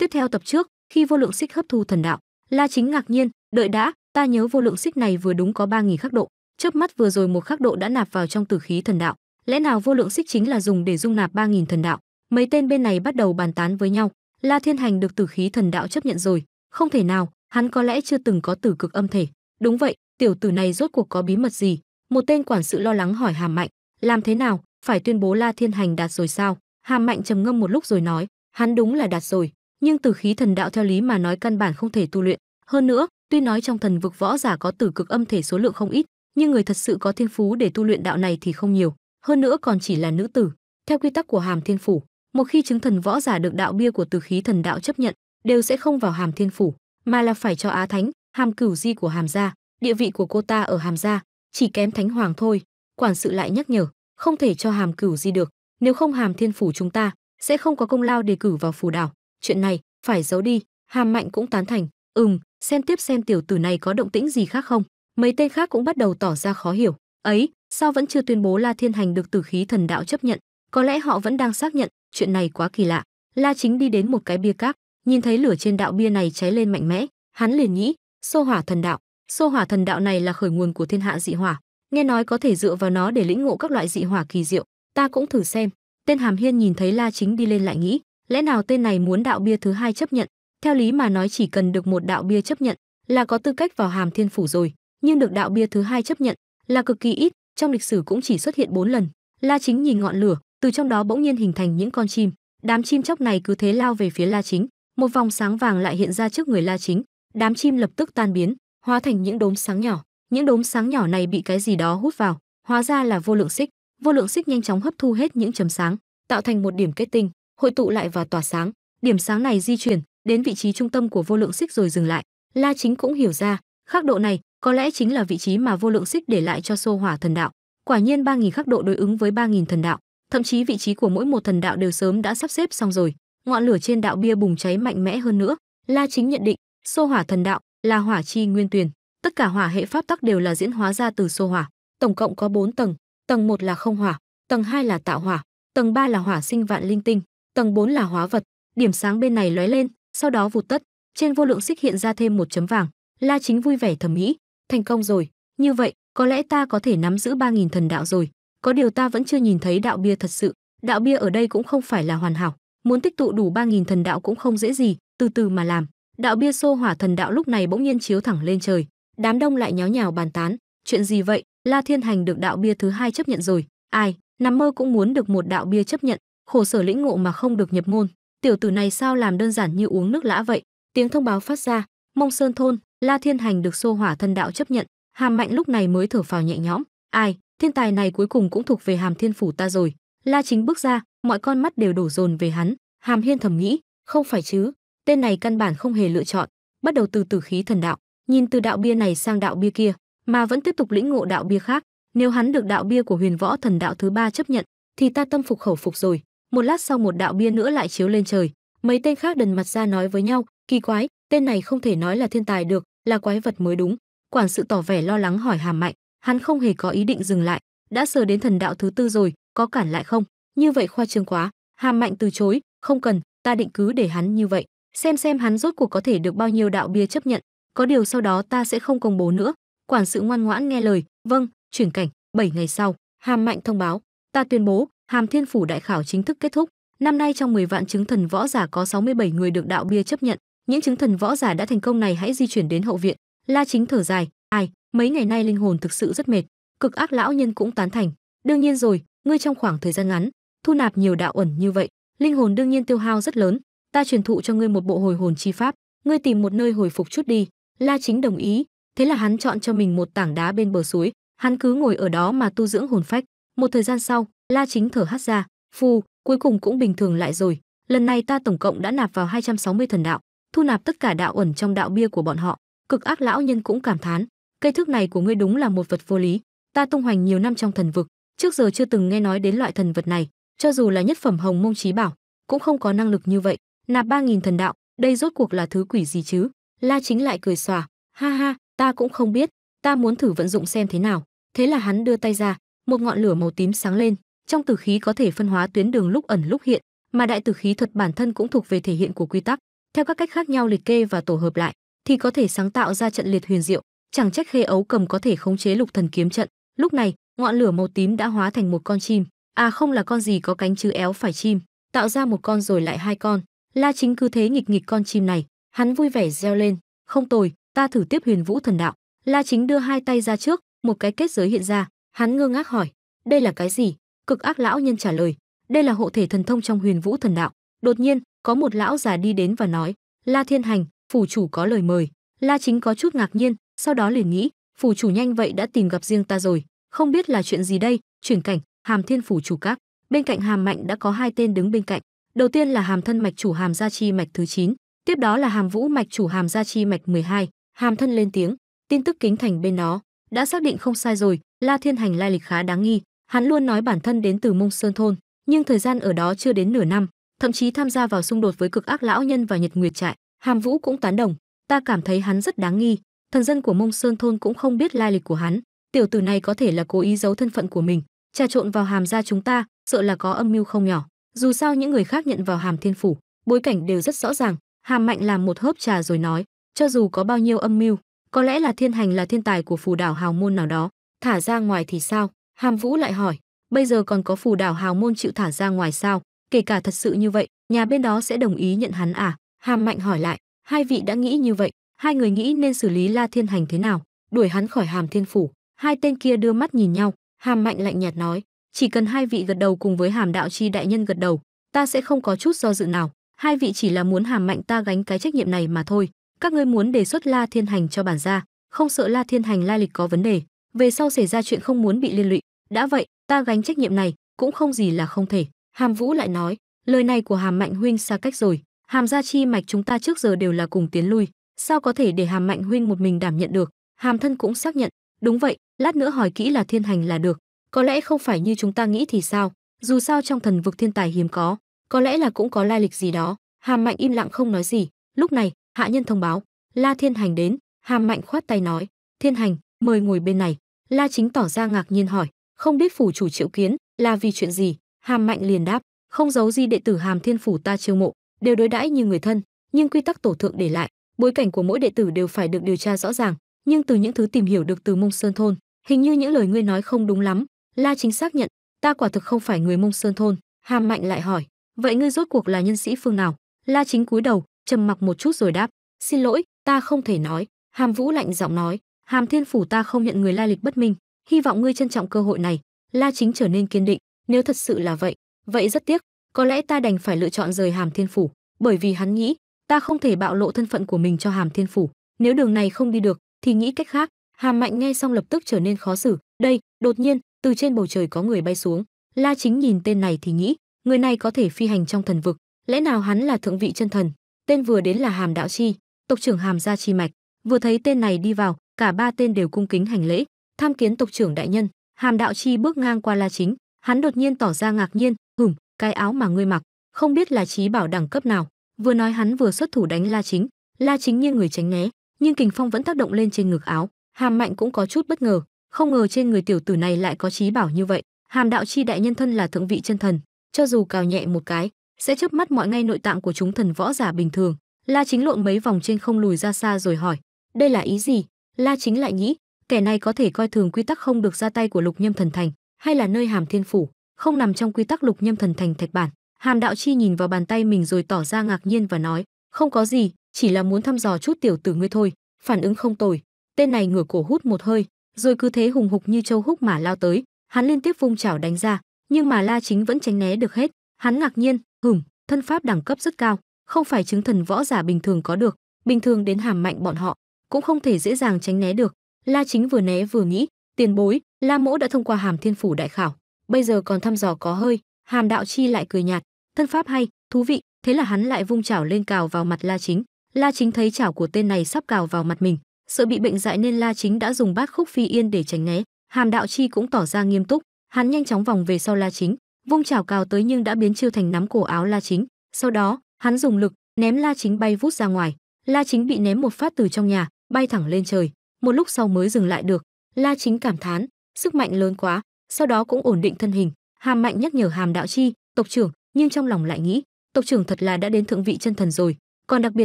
Tiếp theo tập trước, khi vô lượng xích hấp thu thần đạo, La Chính ngạc nhiên, đợi đã, ta nhớ vô lượng xích này vừa đúng có 3000 khắc độ, chớp mắt vừa rồi một khắc độ đã nạp vào trong tử khí thần đạo, lẽ nào vô lượng xích chính là dùng để dung nạp 3000 thần đạo? Mấy tên bên này bắt đầu bàn tán với nhau, La Thiên Hành được tử khí thần đạo chấp nhận rồi, không thể nào, hắn có lẽ chưa từng có tử cực âm thể. Đúng vậy, tiểu tử này rốt cuộc có bí mật gì? Một tên quản sự lo lắng hỏi Hàm Mạnh, làm thế nào, phải tuyên bố La Thiên Hành đạt rồi sao? Hàm Mạnh trầm ngâm một lúc rồi nói, hắn đúng là đạt rồi, nhưng tử khí thần đạo theo lý mà nói căn bản không thể tu luyện hơn nữa tuy nói trong thần vực võ giả có tử cực âm thể số lượng không ít nhưng người thật sự có thiên phú để tu luyện đạo này thì không nhiều hơn nữa còn chỉ là nữ tử theo quy tắc của hàm thiên phủ một khi chứng thần võ giả được đạo bia của tử khí thần đạo chấp nhận đều sẽ không vào hàm thiên phủ mà là phải cho á thánh hàm cửu di của hàm gia địa vị của cô ta ở hàm gia chỉ kém thánh hoàng thôi quản sự lại nhắc nhở không thể cho hàm cửu di được nếu không hàm thiên phủ chúng ta sẽ không có công lao đề cử vào phủ đảo chuyện này phải giấu đi hàm mạnh cũng tán thành ừm xem tiếp xem tiểu tử này có động tĩnh gì khác không mấy tên khác cũng bắt đầu tỏ ra khó hiểu ấy sao vẫn chưa tuyên bố la thiên hành được tử khí thần đạo chấp nhận có lẽ họ vẫn đang xác nhận chuyện này quá kỳ lạ la chính đi đến một cái bia cát nhìn thấy lửa trên đạo bia này cháy lên mạnh mẽ hắn liền nghĩ xô hỏa thần đạo xô hỏa thần đạo này là khởi nguồn của thiên hạ dị hỏa nghe nói có thể dựa vào nó để lĩnh ngộ các loại dị hỏa kỳ diệu ta cũng thử xem tên hàm hiên nhìn thấy la chính đi lên lại nghĩ lẽ nào tên này muốn đạo bia thứ hai chấp nhận theo lý mà nói chỉ cần được một đạo bia chấp nhận là có tư cách vào hàm thiên phủ rồi nhưng được đạo bia thứ hai chấp nhận là cực kỳ ít trong lịch sử cũng chỉ xuất hiện bốn lần la chính nhìn ngọn lửa từ trong đó bỗng nhiên hình thành những con chim đám chim chóc này cứ thế lao về phía la chính một vòng sáng vàng lại hiện ra trước người la chính đám chim lập tức tan biến hóa thành những đốm sáng nhỏ những đốm sáng nhỏ này bị cái gì đó hút vào hóa ra là vô lượng xích vô lượng xích nhanh chóng hấp thu hết những chấm sáng tạo thành một điểm kết tinh hội tụ lại và tỏa sáng điểm sáng này di chuyển đến vị trí trung tâm của vô lượng xích rồi dừng lại la chính cũng hiểu ra khắc độ này có lẽ chính là vị trí mà vô lượng xích để lại cho xô hỏa thần đạo quả nhiên ba nghìn khắc độ đối ứng với ba nghìn thần đạo thậm chí vị trí của mỗi một thần đạo đều sớm đã sắp xếp xong rồi ngọn lửa trên đạo bia bùng cháy mạnh mẽ hơn nữa la chính nhận định xô hỏa thần đạo là hỏa chi nguyên tuyền tất cả hỏa hệ pháp tắc đều là diễn hóa ra từ xô hỏa tổng cộng có bốn tầng tầng một là không hỏa tầng hai là tạo hỏa tầng ba là hỏa sinh vạn linh tinh Tầng 4 là hóa vật, điểm sáng bên này lóe lên, sau đó vụt tất, trên vô lượng xích hiện ra thêm một chấm vàng. La Chính vui vẻ thầm nghĩ, thành công rồi, như vậy, có lẽ ta có thể nắm giữ 3000 thần đạo rồi, có điều ta vẫn chưa nhìn thấy đạo bia thật sự, đạo bia ở đây cũng không phải là hoàn hảo, muốn tích tụ đủ 3000 thần đạo cũng không dễ gì, từ từ mà làm. Đạo bia xô hỏa thần đạo lúc này bỗng nhiên chiếu thẳng lên trời, đám đông lại nháo nhào bàn tán, chuyện gì vậy, La Thiên Hành được đạo bia thứ hai chấp nhận rồi, ai, nằm mơ cũng muốn được một đạo bia chấp nhận, khổ sở lĩnh ngộ mà không được nhập môn tiểu tử này sao làm đơn giản như uống nước lã vậy tiếng thông báo phát ra mông sơn thôn la thiên hành được xô hỏa thân đạo chấp nhận hàm mạnh lúc này mới thở phào nhẹ nhõm ai thiên tài này cuối cùng cũng thuộc về hàm thiên phủ ta rồi la chính bước ra mọi con mắt đều đổ dồn về hắn hàm hiên thầm nghĩ không phải chứ tên này căn bản không hề lựa chọn bắt đầu từ tử khí thần đạo nhìn từ đạo bia này sang đạo bia kia mà vẫn tiếp tục lĩnh ngộ đạo bia khác nếu hắn được đạo bia của huyền võ thần đạo thứ ba chấp nhận thì ta tâm phục khẩu phục rồi một lát sau một đạo bia nữa lại chiếu lên trời mấy tên khác đần mặt ra nói với nhau kỳ quái tên này không thể nói là thiên tài được là quái vật mới đúng quản sự tỏ vẻ lo lắng hỏi hàm mạnh hắn không hề có ý định dừng lại đã sờ đến thần đạo thứ tư rồi có cản lại không như vậy khoa trương quá hàm mạnh từ chối không cần ta định cứ để hắn như vậy xem xem hắn rốt cuộc có thể được bao nhiêu đạo bia chấp nhận có điều sau đó ta sẽ không công bố nữa quản sự ngoan ngoãn nghe lời vâng chuyển cảnh 7 ngày sau hàm mạnh thông báo ta tuyên bố Hàm Thiên Phủ đại khảo chính thức kết thúc, năm nay trong 10 vạn chứng thần võ giả có 67 người được đạo bia chấp nhận, những chứng thần võ giả đã thành công này hãy di chuyển đến hậu viện. La Chính thở dài, ai, mấy ngày nay linh hồn thực sự rất mệt, cực ác lão nhân cũng tán thành. Đương nhiên rồi, ngươi trong khoảng thời gian ngắn, thu nạp nhiều đạo ẩn như vậy, linh hồn đương nhiên tiêu hao rất lớn, ta truyền thụ cho ngươi một bộ hồi hồn chi pháp, ngươi tìm một nơi hồi phục chút đi. La Chính đồng ý, thế là hắn chọn cho mình một tảng đá bên bờ suối, hắn cứ ngồi ở đó mà tu dưỡng hồn phách. Một thời gian sau, La Chính thở hắt ra, "Phù, cuối cùng cũng bình thường lại rồi, lần này ta tổng cộng đã nạp vào 260 thần đạo, thu nạp tất cả đạo ẩn trong đạo bia của bọn họ." Cực Ác lão nhân cũng cảm thán, "Cây thước này của ngươi đúng là một vật vô lý, ta tung hoành nhiều năm trong thần vực, trước giờ chưa từng nghe nói đến loại thần vật này, cho dù là nhất phẩm hồng mông chí bảo, cũng không có năng lực như vậy, nạp 3000 thần đạo, đây rốt cuộc là thứ quỷ gì chứ?" La Chính lại cười xòa, "Ha ha, ta cũng không biết, ta muốn thử vận dụng xem thế nào." Thế là hắn đưa tay ra, một ngọn lửa màu tím sáng lên, trong tử khí có thể phân hóa tuyến đường lúc ẩn lúc hiện, mà đại tử khí thuật bản thân cũng thuộc về thể hiện của quy tắc, theo các cách khác nhau liệt kê và tổ hợp lại thì có thể sáng tạo ra trận liệt huyền diệu, chẳng trách Khê Ấu Cầm có thể khống chế Lục Thần kiếm trận. Lúc này, ngọn lửa màu tím đã hóa thành một con chim, à không là con gì có cánh chứ éo phải chim, tạo ra một con rồi lại hai con. La Chính cứ thế nghịch nghịch con chim này, hắn vui vẻ reo lên, "Không tồi, ta thử tiếp Huyền Vũ thần đạo." La Chính đưa hai tay ra trước, một cái kết giới hiện ra, hắn ngơ ngác hỏi, "Đây là cái gì?" Cực ác lão nhân trả lời, đây là hộ thể thần thông trong huyền vũ thần đạo. Đột nhiên, có một lão già đi đến và nói, La Thiên Hành, phủ chủ có lời mời. La Chính có chút ngạc nhiên, sau đó liền nghĩ, phủ chủ nhanh vậy đã tìm gặp riêng ta rồi, không biết là chuyện gì đây, chuyển cảnh, Hàm Thiên phủ chủ các. Bên cạnh Hàm Mạnh đã có hai tên đứng bên cạnh, đầu tiên là Hàm thân mạch chủ Hàm gia chi mạch thứ 9, tiếp đó là Hàm vũ mạch chủ Hàm gia chi mạch 12, Hàm thân lên tiếng, tin tức kính thành bên nó, đã xác định không sai rồi, La Thiên Hành lai lịch khá đáng nghi, Hắn luôn nói bản thân đến từ Mông Sơn thôn, nhưng thời gian ở đó chưa đến nửa năm, thậm chí tham gia vào xung đột với cực ác lão nhân và Nhật Nguyệt trại, Hàm Vũ cũng tán đồng, ta cảm thấy hắn rất đáng nghi, thần dân của Mông Sơn thôn cũng không biết lai lịch của hắn, tiểu tử này có thể là cố ý giấu thân phận của mình, trà trộn vào Hàm gia chúng ta, sợ là có âm mưu không nhỏ. Dù sao những người khác nhận vào Hàm Thiên phủ, bối cảnh đều rất rõ ràng, Hàm Mạnh làm một hớp trà rồi nói, cho dù có bao nhiêu âm mưu, có lẽ là thiên hành là thiên tài của phù đảo hào môn nào đó, thả ra ngoài thì sao, Hàm Vũ lại hỏi, bây giờ còn có phù đảo hào môn chịu thả ra ngoài sao? Kể cả thật sự như vậy, nhà bên đó sẽ đồng ý nhận hắn à? Hàm Mạnh hỏi lại, hai vị đã nghĩ như vậy, hai người nghĩ nên xử lý La Thiên Hành thế nào? Đuổi hắn khỏi Hàm Thiên phủ. Hai tên kia đưa mắt nhìn nhau, Hàm Mạnh lạnh nhạt nói, chỉ cần hai vị gật đầu cùng với Hàm đạo chi đại nhân gật đầu, ta sẽ không có chút do dự nào, hai vị chỉ là muốn Hàm Mạnh ta gánh cái trách nhiệm này mà thôi, các ngươi muốn đề xuất La Thiên Hành cho bản gia, không sợ La Thiên Hành lai lịch có vấn đề, về sau xảy ra chuyện không muốn bị liên lụy đã vậy ta gánh trách nhiệm này cũng không gì là không thể hàm vũ lại nói lời này của hàm mạnh huynh xa cách rồi hàm gia chi mạch chúng ta trước giờ đều là cùng tiến lui sao có thể để hàm mạnh huynh một mình đảm nhận được hàm thân cũng xác nhận đúng vậy lát nữa hỏi kỹ là thiên hành là được có lẽ không phải như chúng ta nghĩ thì sao dù sao trong thần vực thiên tài hiếm có có lẽ là cũng có lai lịch gì đó hàm mạnh im lặng không nói gì lúc này hạ nhân thông báo la thiên hành đến hàm mạnh khoát tay nói thiên hành mời ngồi bên này La Chính tỏ ra ngạc nhiên hỏi, không biết phủ chủ Triệu Kiến là vì chuyện gì? Hàm Mạnh liền đáp, không giấu gì đệ tử Hàm Thiên phủ ta chiêu mộ, đều đối đãi như người thân, nhưng quy tắc tổ thượng để lại, bối cảnh của mỗi đệ tử đều phải được điều tra rõ ràng, nhưng từ những thứ tìm hiểu được từ Mông Sơn thôn, hình như những lời ngươi nói không đúng lắm, La Chính xác nhận, ta quả thực không phải người Mông Sơn thôn. Hàm Mạnh lại hỏi, vậy ngươi rốt cuộc là nhân sĩ phương nào? La Chính cúi đầu, trầm mặc một chút rồi đáp, xin lỗi, ta không thể nói. Hàm Vũ lạnh giọng nói, hàm thiên phủ ta không nhận người lai lịch bất minh hy vọng ngươi trân trọng cơ hội này la chính trở nên kiên định nếu thật sự là vậy vậy rất tiếc có lẽ ta đành phải lựa chọn rời hàm thiên phủ bởi vì hắn nghĩ ta không thể bạo lộ thân phận của mình cho hàm thiên phủ nếu đường này không đi được thì nghĩ cách khác hàm mạnh nghe xong lập tức trở nên khó xử đây đột nhiên từ trên bầu trời có người bay xuống la chính nhìn tên này thì nghĩ người này có thể phi hành trong thần vực lẽ nào hắn là thượng vị chân thần tên vừa đến là hàm đạo chi tộc trưởng hàm gia chi mạch vừa thấy tên này đi vào cả ba tên đều cung kính hành lễ tham kiến tộc trưởng đại nhân hàm đạo chi bước ngang qua la chính hắn đột nhiên tỏ ra ngạc nhiên hửm cái áo mà ngươi mặc không biết là trí bảo đẳng cấp nào vừa nói hắn vừa xuất thủ đánh la chính la chính nghiêng người tránh né nhưng kình phong vẫn tác động lên trên ngực áo hàm mạnh cũng có chút bất ngờ không ngờ trên người tiểu tử này lại có trí bảo như vậy hàm đạo chi đại nhân thân là thượng vị chân thần cho dù cào nhẹ một cái sẽ chớp mắt mọi ngay nội tạng của chúng thần võ giả bình thường la chính lộn mấy vòng trên không lùi ra xa rồi hỏi đây là ý gì La Chính lại nghĩ, kẻ này có thể coi thường quy tắc không được ra tay của Lục Nhâm Thần Thành, hay là nơi Hàm Thiên phủ, không nằm trong quy tắc Lục Nhâm Thần Thành thạch bản. Hàm Đạo Chi nhìn vào bàn tay mình rồi tỏ ra ngạc nhiên và nói, không có gì, chỉ là muốn thăm dò chút tiểu tử ngươi thôi, phản ứng không tồi. Tên này ngửa cổ hút một hơi, rồi cứ thế hùng hục như châu húc mà lao tới, hắn liên tiếp vung chảo đánh ra, nhưng mà La Chính vẫn tránh né được hết. Hắn ngạc nhiên, hửm, thân pháp đẳng cấp rất cao, không phải chứng thần võ giả bình thường có được, bình thường đến hàm mạnh bọn họ, cũng không thể dễ dàng tránh né được la chính vừa né vừa nghĩ tiền bối la mỗ đã thông qua hàm thiên phủ đại khảo bây giờ còn thăm dò có hơi hàm đạo chi lại cười nhạt thân pháp hay thú vị thế là hắn lại vung chảo lên cào vào mặt la chính la chính thấy chảo của tên này sắp cào vào mặt mình sợ bị bệnh dại nên la chính đã dùng bát khúc phi yên để tránh né hàm đạo chi cũng tỏ ra nghiêm túc hắn nhanh chóng vòng về sau la chính vung chảo cào tới nhưng đã biến chiêu thành nắm cổ áo la chính sau đó hắn dùng lực ném la chính bay vút ra ngoài la chính bị ném một phát từ trong nhà bay thẳng lên trời, một lúc sau mới dừng lại được. La Chính cảm thán, sức mạnh lớn quá, sau đó cũng ổn định thân hình, Hàm Mạnh nhắc nhở Hàm Đạo Chi, tộc trưởng, nhưng trong lòng lại nghĩ, tộc trưởng thật là đã đến thượng vị chân thần rồi, còn đặc biệt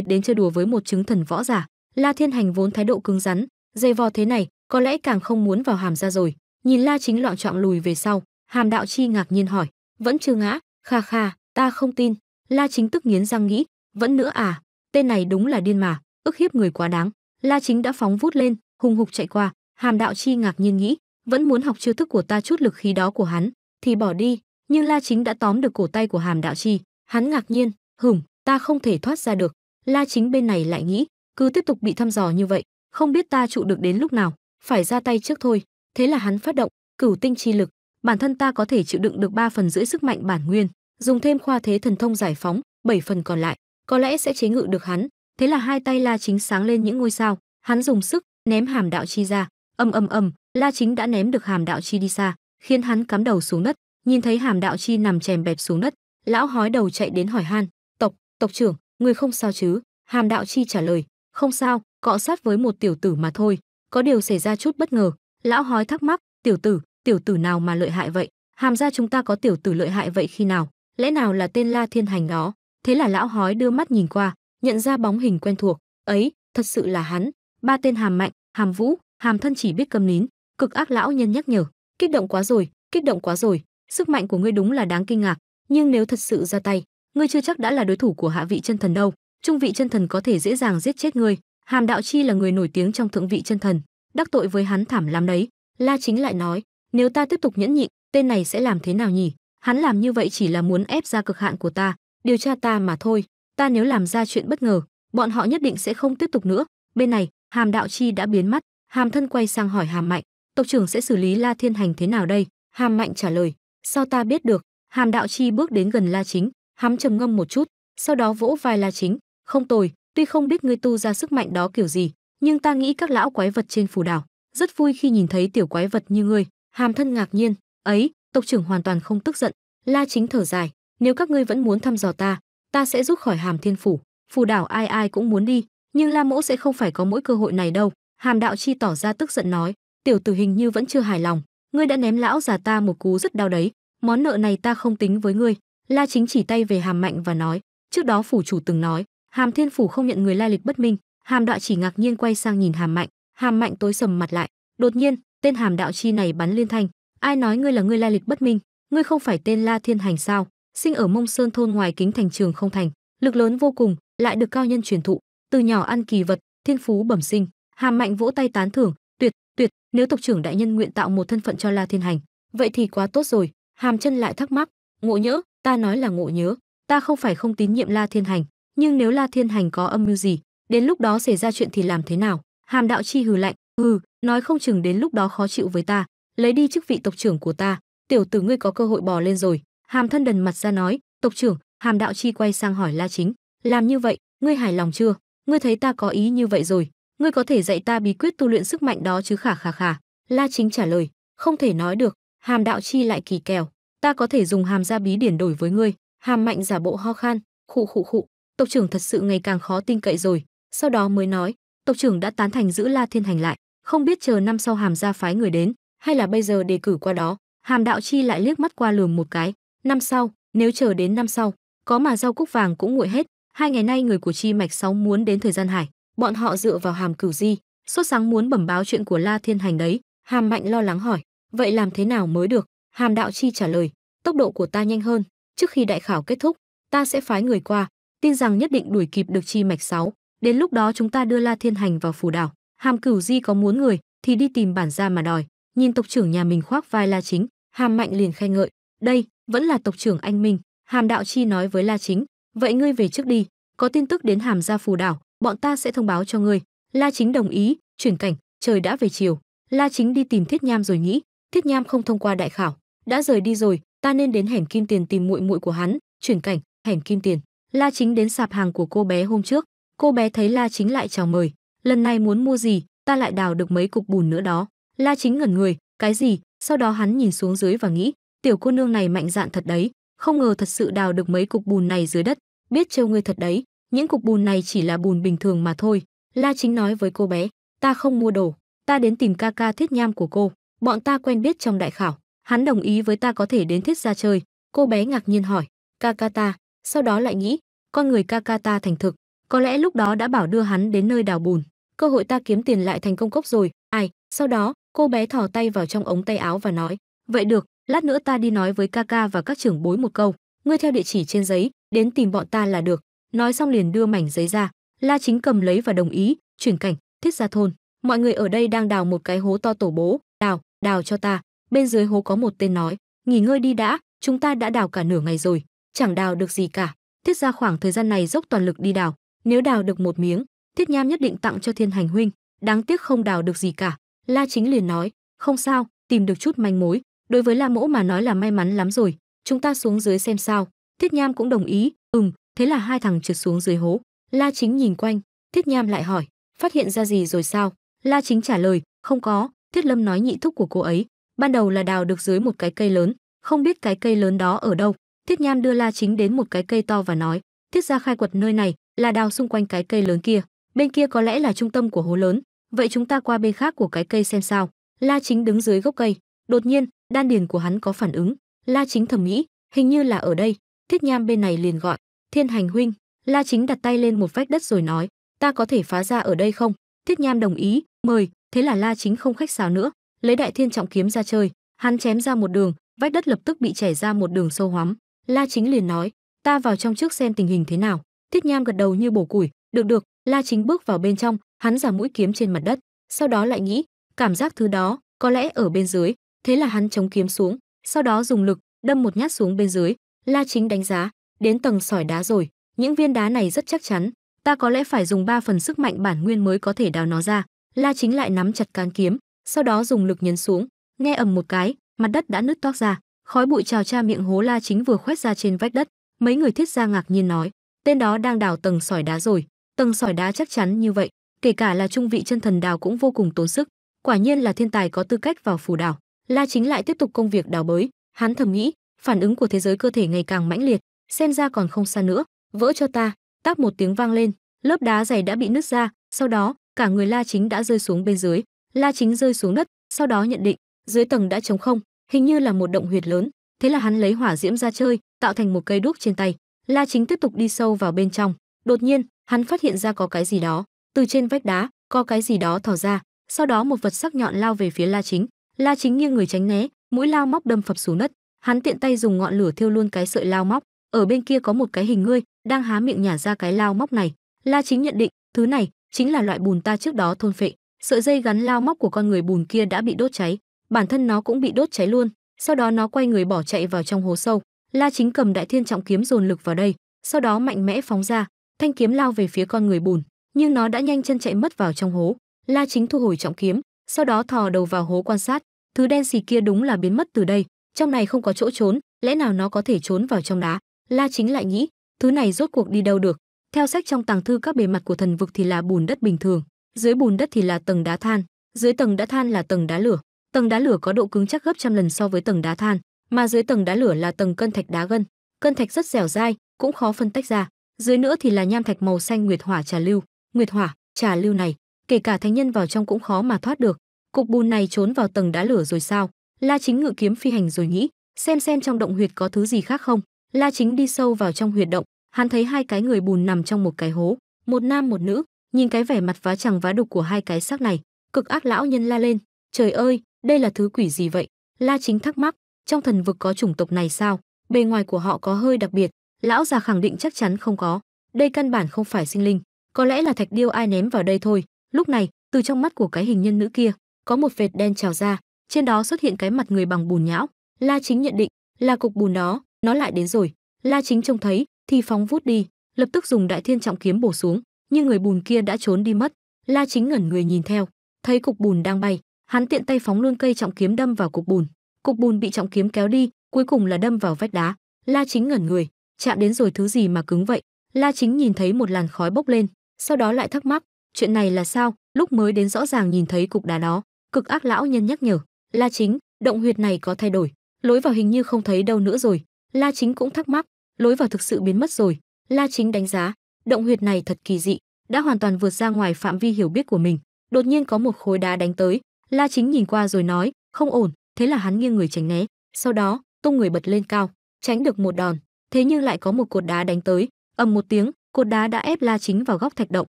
đến chơi đùa với một chứng thần võ giả. La Thiên Hành vốn thái độ cứng rắn, dây vò thế này, có lẽ càng không muốn vào hàm ra rồi. Nhìn La Chính loạn trọng lùi về sau, Hàm Đạo Chi ngạc nhiên hỏi, vẫn chưa ngã, kha kha, ta không tin. La Chính tức nghiến răng nghĩ, vẫn nữa à, tên này đúng là điên mà, ức hiếp người quá đáng. La Chính đã phóng vút lên, hùng hục chạy qua, Hàm Đạo Chi ngạc nhiên nghĩ, vẫn muốn học chiêu thức của ta chút lực khí đó của hắn, thì bỏ đi, nhưng La Chính đã tóm được cổ tay của Hàm Đạo Chi, hắn ngạc nhiên, hửm, ta không thể thoát ra được. La Chính bên này lại nghĩ, cứ tiếp tục bị thăm dò như vậy, không biết ta trụ được đến lúc nào, phải ra tay trước thôi. Thế là hắn phát động, cửu tinh chi lực, bản thân ta có thể chịu đựng được 3 phần rưỡi sức mạnh bản nguyên, dùng thêm khoa thế thần thông giải phóng, 7 phần còn lại, có lẽ sẽ chế ngự được hắn, thế là hai tay la chính sáng lên những ngôi sao hắn dùng sức ném hàm đạo chi ra ầm ầm ầm la chính đã ném được hàm đạo chi đi xa khiến hắn cắm đầu xuống đất nhìn thấy hàm đạo chi nằm chèm bẹp xuống đất lão hói đầu chạy đến hỏi han tộc tộc trưởng người không sao chứ hàm đạo chi trả lời không sao cọ sát với một tiểu tử mà thôi có điều xảy ra chút bất ngờ lão hói thắc mắc tiểu tử tiểu tử nào mà lợi hại vậy hàm ra chúng ta có tiểu tử lợi hại vậy khi nào lẽ nào là tên la thiên hành đó thế là lão hói đưa mắt nhìn qua nhận ra bóng hình quen thuộc ấy thật sự là hắn ba tên hàm mạnh hàm vũ hàm thân chỉ biết cầm nín cực ác lão nhân nhắc nhở kích động quá rồi kích động quá rồi sức mạnh của ngươi đúng là đáng kinh ngạc nhưng nếu thật sự ra tay ngươi chưa chắc đã là đối thủ của hạ vị chân thần đâu trung vị chân thần có thể dễ dàng giết chết ngươi hàm đạo chi là người nổi tiếng trong thượng vị chân thần đắc tội với hắn thảm lắm đấy la chính lại nói nếu ta tiếp tục nhẫn nhịn tên này sẽ làm thế nào nhỉ hắn làm như vậy chỉ là muốn ép ra cực hạn của ta điều tra ta mà thôi ta nếu làm ra chuyện bất ngờ bọn họ nhất định sẽ không tiếp tục nữa bên này hàm đạo chi đã biến mất hàm thân quay sang hỏi hàm mạnh tộc trưởng sẽ xử lý la thiên hành thế nào đây hàm mạnh trả lời sao ta biết được hàm đạo chi bước đến gần la chính hắn trầm ngâm một chút sau đó vỗ vai la chính không tồi tuy không biết ngươi tu ra sức mạnh đó kiểu gì nhưng ta nghĩ các lão quái vật trên phù đảo rất vui khi nhìn thấy tiểu quái vật như ngươi hàm thân ngạc nhiên ấy tộc trưởng hoàn toàn không tức giận la chính thở dài nếu các ngươi vẫn muốn thăm dò ta ta sẽ rút khỏi hàm thiên phủ phù đảo ai ai cũng muốn đi nhưng la mỗ sẽ không phải có mỗi cơ hội này đâu hàm đạo chi tỏ ra tức giận nói tiểu tử hình như vẫn chưa hài lòng ngươi đã ném lão già ta một cú rất đau đấy món nợ này ta không tính với ngươi la chính chỉ tay về hàm mạnh và nói trước đó phủ chủ từng nói hàm thiên phủ không nhận người lai lịch bất minh hàm đạo chỉ ngạc nhiên quay sang nhìn hàm mạnh hàm mạnh tối sầm mặt lại đột nhiên tên hàm đạo chi này bắn liên thanh ai nói ngươi là ngươi lai lịch bất minh ngươi không phải tên la thiên hành sao sinh ở Mông Sơn thôn ngoài kính thành trường không thành, lực lớn vô cùng, lại được cao nhân truyền thụ, từ nhỏ ăn kỳ vật, thiên phú bẩm sinh, Hàm Mạnh vỗ tay tán thưởng, "Tuyệt, tuyệt, nếu tộc trưởng đại nhân nguyện tạo một thân phận cho La Thiên Hành, vậy thì quá tốt rồi." Hàm Chân lại thắc mắc, "Ngộ nhỡ, ta nói là ngộ nhớ, ta không phải không tín nhiệm La Thiên Hành, nhưng nếu La Thiên Hành có âm mưu gì, đến lúc đó xảy ra chuyện thì làm thế nào?" Hàm Đạo Chi hừ lạnh, hừ nói không chừng đến lúc đó khó chịu với ta, lấy đi chức vị tộc trưởng của ta, tiểu tử ngươi có cơ hội bò lên rồi." hàm thân đần mặt ra nói tộc trưởng hàm đạo chi quay sang hỏi la chính làm như vậy ngươi hài lòng chưa ngươi thấy ta có ý như vậy rồi ngươi có thể dạy ta bí quyết tu luyện sức mạnh đó chứ khả khả khả la chính trả lời không thể nói được hàm đạo chi lại kỳ kèo ta có thể dùng hàm gia bí điển đổi với ngươi hàm mạnh giả bộ ho khan khụ khụ khụ tộc trưởng thật sự ngày càng khó tin cậy rồi sau đó mới nói tộc trưởng đã tán thành giữ la thiên hành lại không biết chờ năm sau hàm gia phái người đến hay là bây giờ đề cử qua đó hàm đạo chi lại liếc mắt qua lườm một cái Năm sau, nếu chờ đến năm sau, có mà rau cúc vàng cũng nguội hết, hai ngày nay người của chi mạch sáu muốn đến thời gian hải, bọn họ dựa vào hàm cửu di, sốt sáng muốn bẩm báo chuyện của La Thiên Hành đấy. Hàm Mạnh lo lắng hỏi, vậy làm thế nào mới được? Hàm Đạo Chi trả lời, tốc độ của ta nhanh hơn, trước khi đại khảo kết thúc, ta sẽ phái người qua, tin rằng nhất định đuổi kịp được chi mạch Sáu đến lúc đó chúng ta đưa La Thiên Hành vào phù đảo. Hàm Cửu Di có muốn người thì đi tìm bản gia mà đòi. Nhìn tộc trưởng nhà mình khoác vai La Chính, Hàm Mạnh liền khen ngợi, đây, vẫn là tộc trưởng anh minh hàm đạo chi nói với la chính vậy ngươi về trước đi có tin tức đến hàm gia phù đảo bọn ta sẽ thông báo cho ngươi la chính đồng ý chuyển cảnh trời đã về chiều la chính đi tìm thiết nham rồi nghĩ thiết nham không thông qua đại khảo đã rời đi rồi ta nên đến hẻm kim tiền tìm muội muội của hắn chuyển cảnh hẻm kim tiền la chính đến sạp hàng của cô bé hôm trước cô bé thấy la chính lại chào mời lần này muốn mua gì ta lại đào được mấy cục bùn nữa đó la chính ngẩn người cái gì sau đó hắn nhìn xuống dưới và nghĩ tiểu cô nương này mạnh dạn thật đấy không ngờ thật sự đào được mấy cục bùn này dưới đất biết trêu ngươi thật đấy những cục bùn này chỉ là bùn bình thường mà thôi la chính nói với cô bé ta không mua đồ ta đến tìm ca ca thiết nham của cô bọn ta quen biết trong đại khảo hắn đồng ý với ta có thể đến thiết ra chơi cô bé ngạc nhiên hỏi ca ca ta sau đó lại nghĩ con người ca ca ta thành thực có lẽ lúc đó đã bảo đưa hắn đến nơi đào bùn cơ hội ta kiếm tiền lại thành công cốc rồi ai sau đó cô bé thò tay vào trong ống tay áo và nói vậy được lát nữa ta đi nói với ca ca và các trưởng bối một câu ngươi theo địa chỉ trên giấy đến tìm bọn ta là được nói xong liền đưa mảnh giấy ra la chính cầm lấy và đồng ý chuyển cảnh thiết ra thôn mọi người ở đây đang đào một cái hố to tổ bố đào đào cho ta bên dưới hố có một tên nói nghỉ ngơi đi đã chúng ta đã đào cả nửa ngày rồi chẳng đào được gì cả thiết ra khoảng thời gian này dốc toàn lực đi đào nếu đào được một miếng thiết nham nhất định tặng cho thiên hành huynh đáng tiếc không đào được gì cả la chính liền nói không sao tìm được chút manh mối đối với la mỗ mà nói là may mắn lắm rồi chúng ta xuống dưới xem sao thiết nham cũng đồng ý ừm thế là hai thằng trượt xuống dưới hố la chính nhìn quanh thiết nham lại hỏi phát hiện ra gì rồi sao la chính trả lời không có thiết lâm nói nhị thúc của cô ấy ban đầu là đào được dưới một cái cây lớn không biết cái cây lớn đó ở đâu thiết nham đưa la chính đến một cái cây to và nói thiết ra khai quật nơi này là đào xung quanh cái cây lớn kia bên kia có lẽ là trung tâm của hố lớn vậy chúng ta qua bên khác của cái cây xem sao la chính đứng dưới gốc cây đột nhiên đan điền của hắn có phản ứng la chính thầm nghĩ hình như là ở đây thiết nham bên này liền gọi thiên hành huynh la chính đặt tay lên một vách đất rồi nói ta có thể phá ra ở đây không thiết nham đồng ý mời thế là la chính không khách sáo nữa lấy đại thiên trọng kiếm ra chơi hắn chém ra một đường vách đất lập tức bị chảy ra một đường sâu hoắm la chính liền nói ta vào trong trước xem tình hình thế nào thiết nham gật đầu như bổ củi được được la chính bước vào bên trong hắn giả mũi kiếm trên mặt đất sau đó lại nghĩ cảm giác thứ đó có lẽ ở bên dưới thế là hắn chống kiếm xuống sau đó dùng lực đâm một nhát xuống bên dưới la chính đánh giá đến tầng sỏi đá rồi những viên đá này rất chắc chắn ta có lẽ phải dùng ba phần sức mạnh bản nguyên mới có thể đào nó ra la chính lại nắm chặt cán kiếm sau đó dùng lực nhấn xuống nghe ầm một cái mặt đất đã nứt toác ra khói bụi trào tra miệng hố la chính vừa khoét ra trên vách đất mấy người thiết ra ngạc nhiên nói tên đó đang đào tầng sỏi đá rồi tầng sỏi đá chắc chắn như vậy kể cả là trung vị chân thần đào cũng vô cùng tốn sức quả nhiên là thiên tài có tư cách vào phủ đảo La Chính lại tiếp tục công việc đào bới, hắn thầm nghĩ, phản ứng của thế giới cơ thể ngày càng mãnh liệt, xem ra còn không xa nữa, vỡ cho ta, tác một tiếng vang lên, lớp đá dày đã bị nứt ra, sau đó, cả người La Chính đã rơi xuống bên dưới, La Chính rơi xuống đất, sau đó nhận định, dưới tầng đã trống không, hình như là một động huyệt lớn, thế là hắn lấy hỏa diễm ra chơi, tạo thành một cây đúc trên tay, La Chính tiếp tục đi sâu vào bên trong, đột nhiên, hắn phát hiện ra có cái gì đó, từ trên vách đá, có cái gì đó thò ra, sau đó một vật sắc nhọn lao về phía La Chính, La Chính nghiêng người tránh né, mũi lao móc đâm phập xuống đất, hắn tiện tay dùng ngọn lửa thiêu luôn cái sợi lao móc, ở bên kia có một cái hình ngươi đang há miệng nhả ra cái lao móc này. La Chính nhận định, thứ này chính là loại bùn ta trước đó thôn phệ, sợi dây gắn lao móc của con người bùn kia đã bị đốt cháy, bản thân nó cũng bị đốt cháy luôn, sau đó nó quay người bỏ chạy vào trong hố sâu. La Chính cầm đại thiên trọng kiếm dồn lực vào đây, sau đó mạnh mẽ phóng ra, thanh kiếm lao về phía con người bùn, nhưng nó đã nhanh chân chạy mất vào trong hố. La Chính thu hồi trọng kiếm, sau đó thò đầu vào hố quan sát, thứ đen xì kia đúng là biến mất từ đây trong này không có chỗ trốn lẽ nào nó có thể trốn vào trong đá la chính lại nghĩ thứ này rốt cuộc đi đâu được theo sách trong tàng thư các bề mặt của thần vực thì là bùn đất bình thường dưới bùn đất thì là tầng đá than dưới tầng đá than là tầng đá lửa tầng đá lửa có độ cứng chắc gấp trăm lần so với tầng đá than mà dưới tầng đá lửa là tầng cân thạch đá gân cân thạch rất dẻo dai cũng khó phân tách ra dưới nữa thì là nham thạch màu xanh nguyệt hỏa trà lưu nguyệt hỏa trà lưu này kể cả thánh nhân vào trong cũng khó mà thoát được cục bùn này trốn vào tầng đá lửa rồi sao la chính ngự kiếm phi hành rồi nghĩ xem xem trong động huyệt có thứ gì khác không la chính đi sâu vào trong huyệt động hắn thấy hai cái người bùn nằm trong một cái hố một nam một nữ nhìn cái vẻ mặt vá chằng vá đục của hai cái xác này cực ác lão nhân la lên trời ơi đây là thứ quỷ gì vậy la chính thắc mắc trong thần vực có chủng tộc này sao bề ngoài của họ có hơi đặc biệt lão già khẳng định chắc chắn không có đây căn bản không phải sinh linh có lẽ là thạch điêu ai ném vào đây thôi lúc này từ trong mắt của cái hình nhân nữ kia có một vệt đen trào ra, trên đó xuất hiện cái mặt người bằng bùn nhão. La Chính nhận định, là cục bùn đó, nó lại đến rồi. La Chính trông thấy, thì phóng vút đi, lập tức dùng đại thiên trọng kiếm bổ xuống, nhưng người bùn kia đã trốn đi mất. La Chính ngẩn người nhìn theo, thấy cục bùn đang bay, hắn tiện tay phóng luôn cây trọng kiếm đâm vào cục bùn. Cục bùn bị trọng kiếm kéo đi, cuối cùng là đâm vào vách đá. La Chính ngẩn người, chạm đến rồi thứ gì mà cứng vậy? La Chính nhìn thấy một làn khói bốc lên, sau đó lại thắc mắc, chuyện này là sao? Lúc mới đến rõ ràng nhìn thấy cục đá đó, cực ác lão nhân nhắc nhở la chính động huyệt này có thay đổi lối vào hình như không thấy đâu nữa rồi la chính cũng thắc mắc lối vào thực sự biến mất rồi la chính đánh giá động huyệt này thật kỳ dị đã hoàn toàn vượt ra ngoài phạm vi hiểu biết của mình đột nhiên có một khối đá đánh tới la chính nhìn qua rồi nói không ổn thế là hắn nghiêng người tránh né sau đó tung người bật lên cao tránh được một đòn thế nhưng lại có một cột đá đánh tới ầm một tiếng cột đá đã ép la chính vào góc thạch động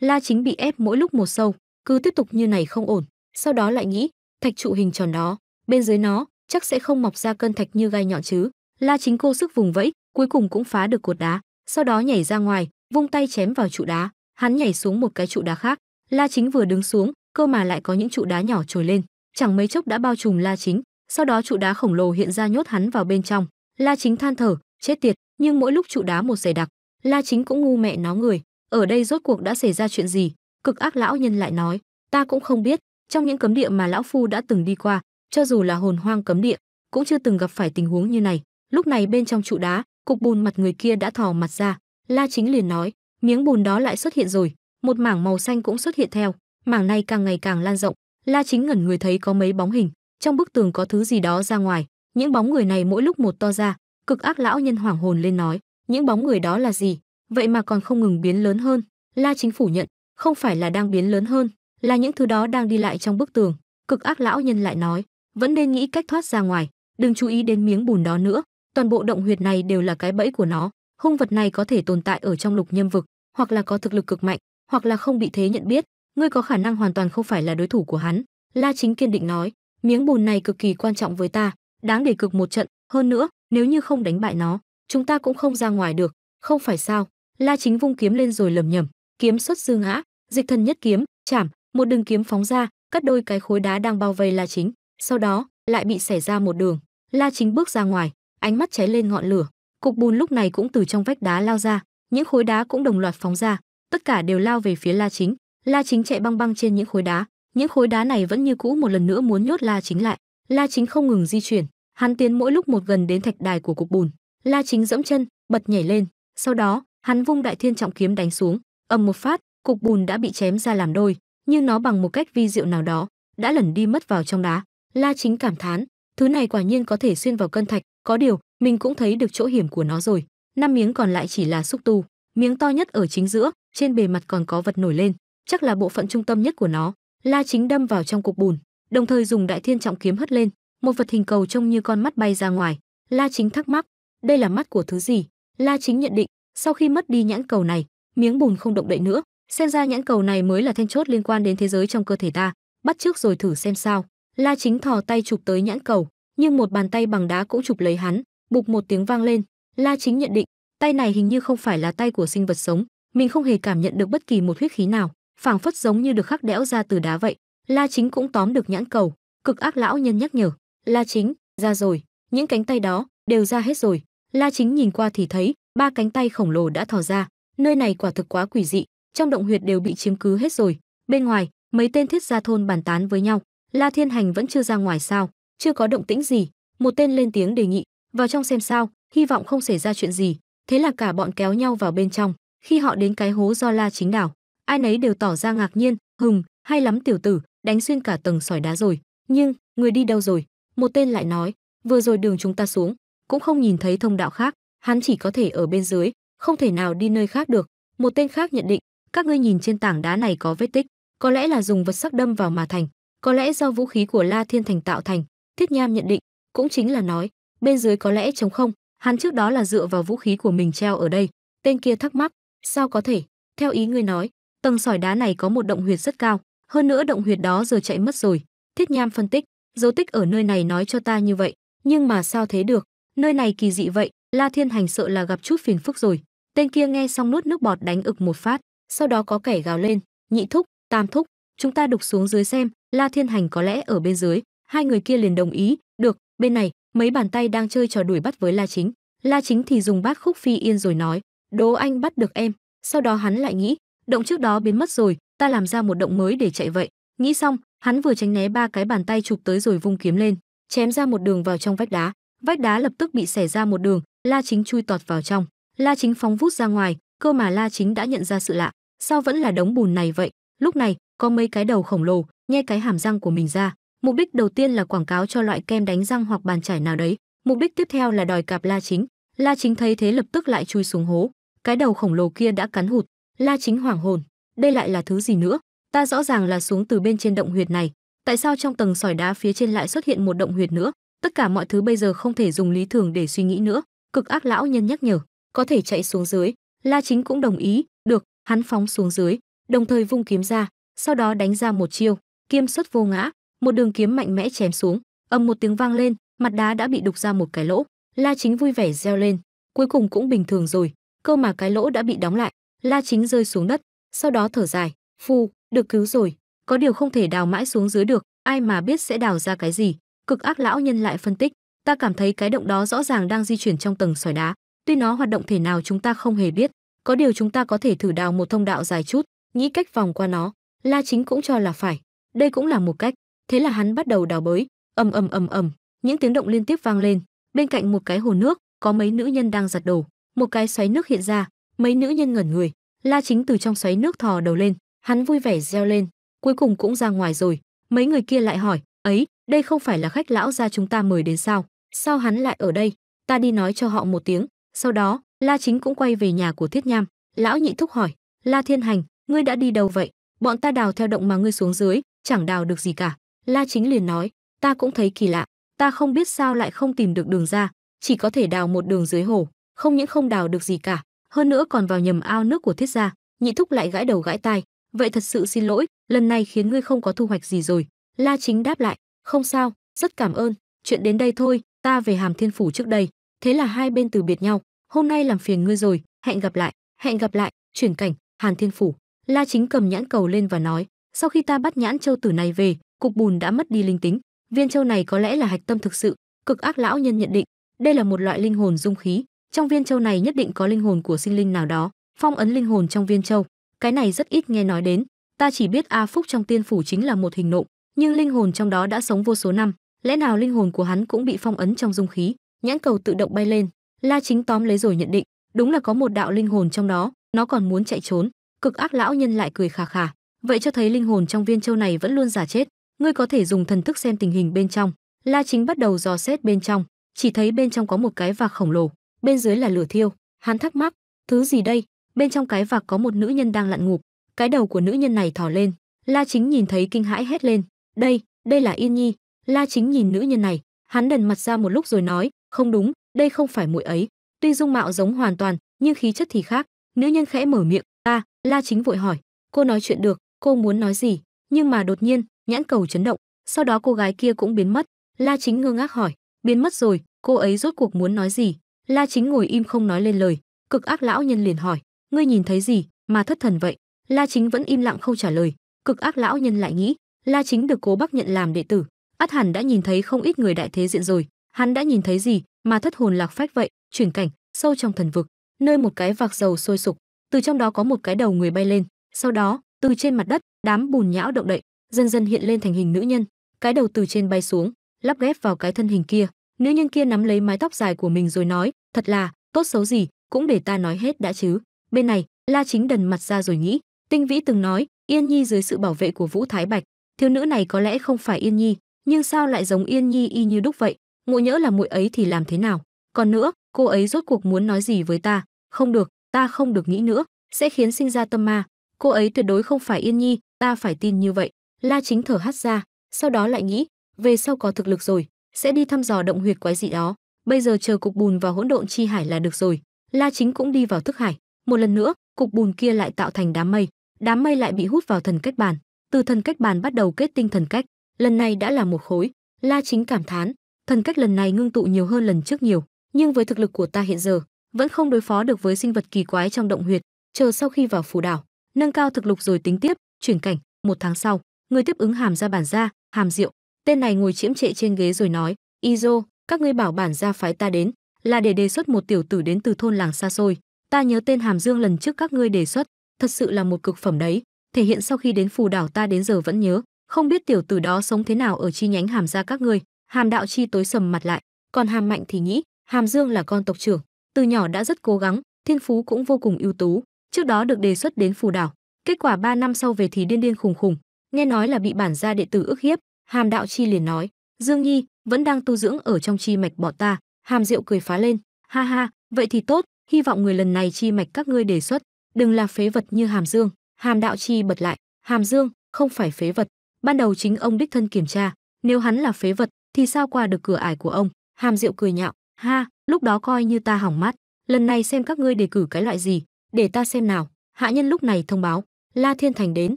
la chính bị ép mỗi lúc một sâu cứ tiếp tục như này không ổn sau đó lại nghĩ thạch trụ hình tròn đó bên dưới nó chắc sẽ không mọc ra cơn thạch như gai nhọn chứ la chính cô sức vùng vẫy cuối cùng cũng phá được cột đá sau đó nhảy ra ngoài vung tay chém vào trụ đá hắn nhảy xuống một cái trụ đá khác la chính vừa đứng xuống cơ mà lại có những trụ đá nhỏ trồi lên chẳng mấy chốc đã bao trùm la chính sau đó trụ đá khổng lồ hiện ra nhốt hắn vào bên trong la chính than thở chết tiệt nhưng mỗi lúc trụ đá một giày đặc la chính cũng ngu mẹ nó người ở đây rốt cuộc đã xảy ra chuyện gì cực ác lão nhân lại nói ta cũng không biết trong những cấm địa mà lão phu đã từng đi qua cho dù là hồn hoang cấm địa cũng chưa từng gặp phải tình huống như này lúc này bên trong trụ đá cục bùn mặt người kia đã thò mặt ra la chính liền nói miếng bùn đó lại xuất hiện rồi một mảng màu xanh cũng xuất hiện theo mảng này càng ngày càng lan rộng la chính ngẩn người thấy có mấy bóng hình trong bức tường có thứ gì đó ra ngoài những bóng người này mỗi lúc một to ra cực ác lão nhân hoảng hồn lên nói những bóng người đó là gì vậy mà còn không ngừng biến lớn hơn la chính phủ nhận không phải là đang biến lớn hơn là những thứ đó đang đi lại trong bức tường cực ác lão nhân lại nói vẫn nên nghĩ cách thoát ra ngoài đừng chú ý đến miếng bùn đó nữa toàn bộ động huyệt này đều là cái bẫy của nó hung vật này có thể tồn tại ở trong lục nhâm vực hoặc là có thực lực cực mạnh hoặc là không bị thế nhận biết ngươi có khả năng hoàn toàn không phải là đối thủ của hắn la chính kiên định nói miếng bùn này cực kỳ quan trọng với ta đáng để cực một trận hơn nữa nếu như không đánh bại nó chúng ta cũng không ra ngoài được không phải sao la chính vung kiếm lên rồi lầm nhầm kiếm xuất dư ngã dịch thần nhất kiếm chảm một đường kiếm phóng ra cắt đôi cái khối đá đang bao vây la chính sau đó lại bị xẻ ra một đường la chính bước ra ngoài ánh mắt cháy lên ngọn lửa cục bùn lúc này cũng từ trong vách đá lao ra những khối đá cũng đồng loạt phóng ra tất cả đều lao về phía la chính la chính chạy băng băng trên những khối đá những khối đá này vẫn như cũ một lần nữa muốn nhốt la chính lại la chính không ngừng di chuyển hắn tiến mỗi lúc một gần đến thạch đài của cục bùn la chính dẫm chân bật nhảy lên sau đó hắn vung đại thiên trọng kiếm đánh xuống ầm một phát cục bùn đã bị chém ra làm đôi như nó bằng một cách vi diệu nào đó đã lẩn đi mất vào trong đá. La Chính cảm thán, thứ này quả nhiên có thể xuyên vào cân thạch, có điều, mình cũng thấy được chỗ hiểm của nó rồi. Năm miếng còn lại chỉ là xúc tu, miếng to nhất ở chính giữa, trên bề mặt còn có vật nổi lên, chắc là bộ phận trung tâm nhất của nó. La Chính đâm vào trong cục bùn, đồng thời dùng đại thiên trọng kiếm hất lên, một vật hình cầu trông như con mắt bay ra ngoài. La Chính thắc mắc, đây là mắt của thứ gì? La Chính nhận định, sau khi mất đi nhãn cầu này, miếng bùn không động đậy nữa, xem ra nhãn cầu này mới là then chốt liên quan đến thế giới trong cơ thể ta bắt trước rồi thử xem sao la chính thò tay chụp tới nhãn cầu nhưng một bàn tay bằng đá cũng chụp lấy hắn bục một tiếng vang lên la chính nhận định tay này hình như không phải là tay của sinh vật sống mình không hề cảm nhận được bất kỳ một huyết khí nào phảng phất giống như được khắc đẽo ra từ đá vậy la chính cũng tóm được nhãn cầu cực ác lão nhân nhắc nhở la chính ra rồi những cánh tay đó đều ra hết rồi la chính nhìn qua thì thấy ba cánh tay khổng lồ đã thò ra nơi này quả thực quá quỷ dị trong động huyệt đều bị chiếm cứ hết rồi. Bên ngoài, mấy tên thiết gia thôn bàn tán với nhau, La Thiên Hành vẫn chưa ra ngoài sao, chưa có động tĩnh gì, một tên lên tiếng đề nghị, vào trong xem sao, hy vọng không xảy ra chuyện gì. Thế là cả bọn kéo nhau vào bên trong, khi họ đến cái hố do La chính đảo, ai nấy đều tỏ ra ngạc nhiên, hừng, hay lắm tiểu tử, đánh xuyên cả tầng sỏi đá rồi, nhưng, người đi đâu rồi? Một tên lại nói, vừa rồi đường chúng ta xuống, cũng không nhìn thấy thông đạo khác, hắn chỉ có thể ở bên dưới, không thể nào đi nơi khác được. Một tên khác nhận định, các ngươi nhìn trên tảng đá này có vết tích có lẽ là dùng vật sắc đâm vào mà thành có lẽ do vũ khí của la thiên thành tạo thành thiết nham nhận định cũng chính là nói bên dưới có lẽ trống không hắn trước đó là dựa vào vũ khí của mình treo ở đây tên kia thắc mắc sao có thể theo ý ngươi nói tầng sỏi đá này có một động huyệt rất cao hơn nữa động huyệt đó giờ chạy mất rồi thiết nham phân tích dấu tích ở nơi này nói cho ta như vậy nhưng mà sao thế được nơi này kỳ dị vậy la thiên hành sợ là gặp chút phiền phức rồi tên kia nghe xong nuốt nước bọt đánh ực một phát sau đó có kẻ gào lên nhị thúc tam thúc chúng ta đục xuống dưới xem la thiên hành có lẽ ở bên dưới hai người kia liền đồng ý được bên này mấy bàn tay đang chơi trò đuổi bắt với la chính la chính thì dùng bát khúc phi yên rồi nói đố anh bắt được em sau đó hắn lại nghĩ động trước đó biến mất rồi ta làm ra một động mới để chạy vậy nghĩ xong hắn vừa tránh né ba cái bàn tay chụp tới rồi vung kiếm lên chém ra một đường vào trong vách đá vách đá lập tức bị xẻ ra một đường la chính chui tọt vào trong la chính phóng vút ra ngoài cơ mà la chính đã nhận ra sự lạ sao vẫn là đống bùn này vậy lúc này có mấy cái đầu khổng lồ nhe cái hàm răng của mình ra mục đích đầu tiên là quảng cáo cho loại kem đánh răng hoặc bàn chải nào đấy mục đích tiếp theo là đòi cạp la chính la chính thấy thế lập tức lại chui xuống hố cái đầu khổng lồ kia đã cắn hụt la chính hoảng hồn đây lại là thứ gì nữa ta rõ ràng là xuống từ bên trên động huyệt này tại sao trong tầng sỏi đá phía trên lại xuất hiện một động huyệt nữa tất cả mọi thứ bây giờ không thể dùng lý thường để suy nghĩ nữa cực ác lão nhân nhắc nhở có thể chạy xuống dưới la chính cũng đồng ý được hắn phóng xuống dưới, đồng thời vung kiếm ra, sau đó đánh ra một chiêu, kiếm xuất vô ngã, một đường kiếm mạnh mẽ chém xuống, ầm một tiếng vang lên, mặt đá đã bị đục ra một cái lỗ. La Chính vui vẻ reo lên, cuối cùng cũng bình thường rồi, cơ mà cái lỗ đã bị đóng lại, La Chính rơi xuống đất, sau đó thở dài, phu, được cứu rồi, có điều không thể đào mãi xuống dưới được, ai mà biết sẽ đào ra cái gì. Cực ác lão nhân lại phân tích, ta cảm thấy cái động đó rõ ràng đang di chuyển trong tầng sỏi đá, tuy nó hoạt động thể nào chúng ta không hề biết, có điều chúng ta có thể thử đào một thông đạo dài chút nghĩ cách vòng qua nó la chính cũng cho là phải đây cũng là một cách thế là hắn bắt đầu đào bới ầm ầm ầm ầm những tiếng động liên tiếp vang lên bên cạnh một cái hồ nước có mấy nữ nhân đang giặt đồ một cái xoáy nước hiện ra mấy nữ nhân ngẩn người la chính từ trong xoáy nước thò đầu lên hắn vui vẻ reo lên cuối cùng cũng ra ngoài rồi mấy người kia lại hỏi ấy đây không phải là khách lão gia chúng ta mời đến sao sao hắn lại ở đây ta đi nói cho họ một tiếng sau đó La Chính cũng quay về nhà của Thiết Nham. Lão nhị thúc hỏi, La Thiên Hành, ngươi đã đi đâu vậy? Bọn ta đào theo động mà ngươi xuống dưới, chẳng đào được gì cả. La Chính liền nói, ta cũng thấy kỳ lạ, ta không biết sao lại không tìm được đường ra, chỉ có thể đào một đường dưới hồ, không những không đào được gì cả, hơn nữa còn vào nhầm ao nước của Thiết gia. Nhị thúc lại gãi đầu gãi tai, vậy thật sự xin lỗi, lần này khiến ngươi không có thu hoạch gì rồi. La Chính đáp lại, không sao, rất cảm ơn, chuyện đến đây thôi, ta về Hàm Thiên phủ trước đây. Thế là hai bên từ biệt nhau hôm nay làm phiền ngươi rồi hẹn gặp lại hẹn gặp lại chuyển cảnh hàn thiên phủ la chính cầm nhãn cầu lên và nói sau khi ta bắt nhãn châu tử này về cục bùn đã mất đi linh tính viên châu này có lẽ là hạch tâm thực sự cực ác lão nhân nhận định đây là một loại linh hồn dung khí trong viên châu này nhất định có linh hồn của sinh linh nào đó phong ấn linh hồn trong viên châu cái này rất ít nghe nói đến ta chỉ biết a phúc trong tiên phủ chính là một hình nộm nhưng linh hồn trong đó đã sống vô số năm lẽ nào linh hồn của hắn cũng bị phong ấn trong dung khí nhãn cầu tự động bay lên La Chính tóm lấy rồi nhận định, đúng là có một đạo linh hồn trong đó, nó còn muốn chạy trốn, cực ác lão nhân lại cười khà khà, vậy cho thấy linh hồn trong viên châu này vẫn luôn giả chết, ngươi có thể dùng thần thức xem tình hình bên trong. La Chính bắt đầu dò xét bên trong, chỉ thấy bên trong có một cái vạc khổng lồ, bên dưới là lửa thiêu, hắn thắc mắc, thứ gì đây? Bên trong cái vạc có một nữ nhân đang lặn ngục, cái đầu của nữ nhân này thò lên, La Chính nhìn thấy kinh hãi hét lên, đây, đây là Yên Nhi. La Chính nhìn nữ nhân này, hắn đần mặt ra một lúc rồi nói, không đúng, đây không phải muội ấy tuy dung mạo giống hoàn toàn nhưng khí chất thì khác nữ nhân khẽ mở miệng ta la chính vội hỏi cô nói chuyện được cô muốn nói gì nhưng mà đột nhiên nhãn cầu chấn động sau đó cô gái kia cũng biến mất la chính ngơ ngác hỏi biến mất rồi cô ấy rốt cuộc muốn nói gì la chính ngồi im không nói lên lời cực ác lão nhân liền hỏi ngươi nhìn thấy gì mà thất thần vậy la chính vẫn im lặng không trả lời cực ác lão nhân lại nghĩ la chính được cố bắc nhận làm đệ tử át hẳn đã nhìn thấy không ít người đại thế diện rồi Hắn đã nhìn thấy gì mà thất hồn lạc phách vậy, chuyển cảnh, sâu trong thần vực, nơi một cái vạc dầu sôi sục, từ trong đó có một cái đầu người bay lên, sau đó, từ trên mặt đất, đám bùn nhão động đậy, dần dần hiện lên thành hình nữ nhân, cái đầu từ trên bay xuống, lắp ghép vào cái thân hình kia. Nữ nhân kia nắm lấy mái tóc dài của mình rồi nói, thật là, tốt xấu gì, cũng để ta nói hết đã chứ. Bên này, La Chính đần mặt ra rồi nghĩ, Tinh Vĩ từng nói, Yên Nhi dưới sự bảo vệ của Vũ Thái Bạch, thiếu nữ này có lẽ không phải Yên Nhi, nhưng sao lại giống Yên Nhi y như đúc vậy? muội nhỡ là muội ấy thì làm thế nào còn nữa cô ấy rốt cuộc muốn nói gì với ta không được ta không được nghĩ nữa sẽ khiến sinh ra tâm ma cô ấy tuyệt đối không phải yên nhi ta phải tin như vậy la chính thở hắt ra sau đó lại nghĩ về sau có thực lực rồi sẽ đi thăm dò động huyệt quái dị đó bây giờ chờ cục bùn và hỗn độn chi hải là được rồi la chính cũng đi vào thức hải một lần nữa cục bùn kia lại tạo thành đám mây đám mây lại bị hút vào thần cách bàn từ thần cách bàn bắt đầu kết tinh thần cách lần này đã là một khối la chính cảm thán Thần cách lần này ngưng tụ nhiều hơn lần trước nhiều, nhưng với thực lực của ta hiện giờ, vẫn không đối phó được với sinh vật kỳ quái trong động huyệt, chờ sau khi vào phủ đảo, nâng cao thực lực rồi tính tiếp, chuyển cảnh, một tháng sau, người tiếp ứng hàm ra bản ra, hàm rượu, tên này ngồi chiếm trệ trên ghế rồi nói, Izo, các ngươi bảo bản ra phái ta đến, là để đề xuất một tiểu tử đến từ thôn làng xa xôi, ta nhớ tên hàm dương lần trước các ngươi đề xuất, thật sự là một cực phẩm đấy, thể hiện sau khi đến phù đảo ta đến giờ vẫn nhớ, không biết tiểu tử đó sống thế nào ở chi nhánh hàm gia các ngươi, hàm đạo chi tối sầm mặt lại còn hàm mạnh thì nghĩ hàm dương là con tộc trưởng từ nhỏ đã rất cố gắng thiên phú cũng vô cùng ưu tú trước đó được đề xuất đến phù đảo kết quả ba năm sau về thì điên điên khùng khùng nghe nói là bị bản gia đệ tử ức hiếp hàm đạo chi liền nói dương nhi vẫn đang tu dưỡng ở trong chi mạch bọn ta hàm diệu cười phá lên ha ha vậy thì tốt hy vọng người lần này chi mạch các ngươi đề xuất đừng là phế vật như hàm dương hàm đạo chi bật lại hàm dương không phải phế vật ban đầu chính ông đích thân kiểm tra nếu hắn là phế vật thì sao qua được cửa ải của ông hàm diệu cười nhạo ha lúc đó coi như ta hỏng mắt lần này xem các ngươi đề cử cái loại gì để ta xem nào hạ nhân lúc này thông báo la thiên thành đến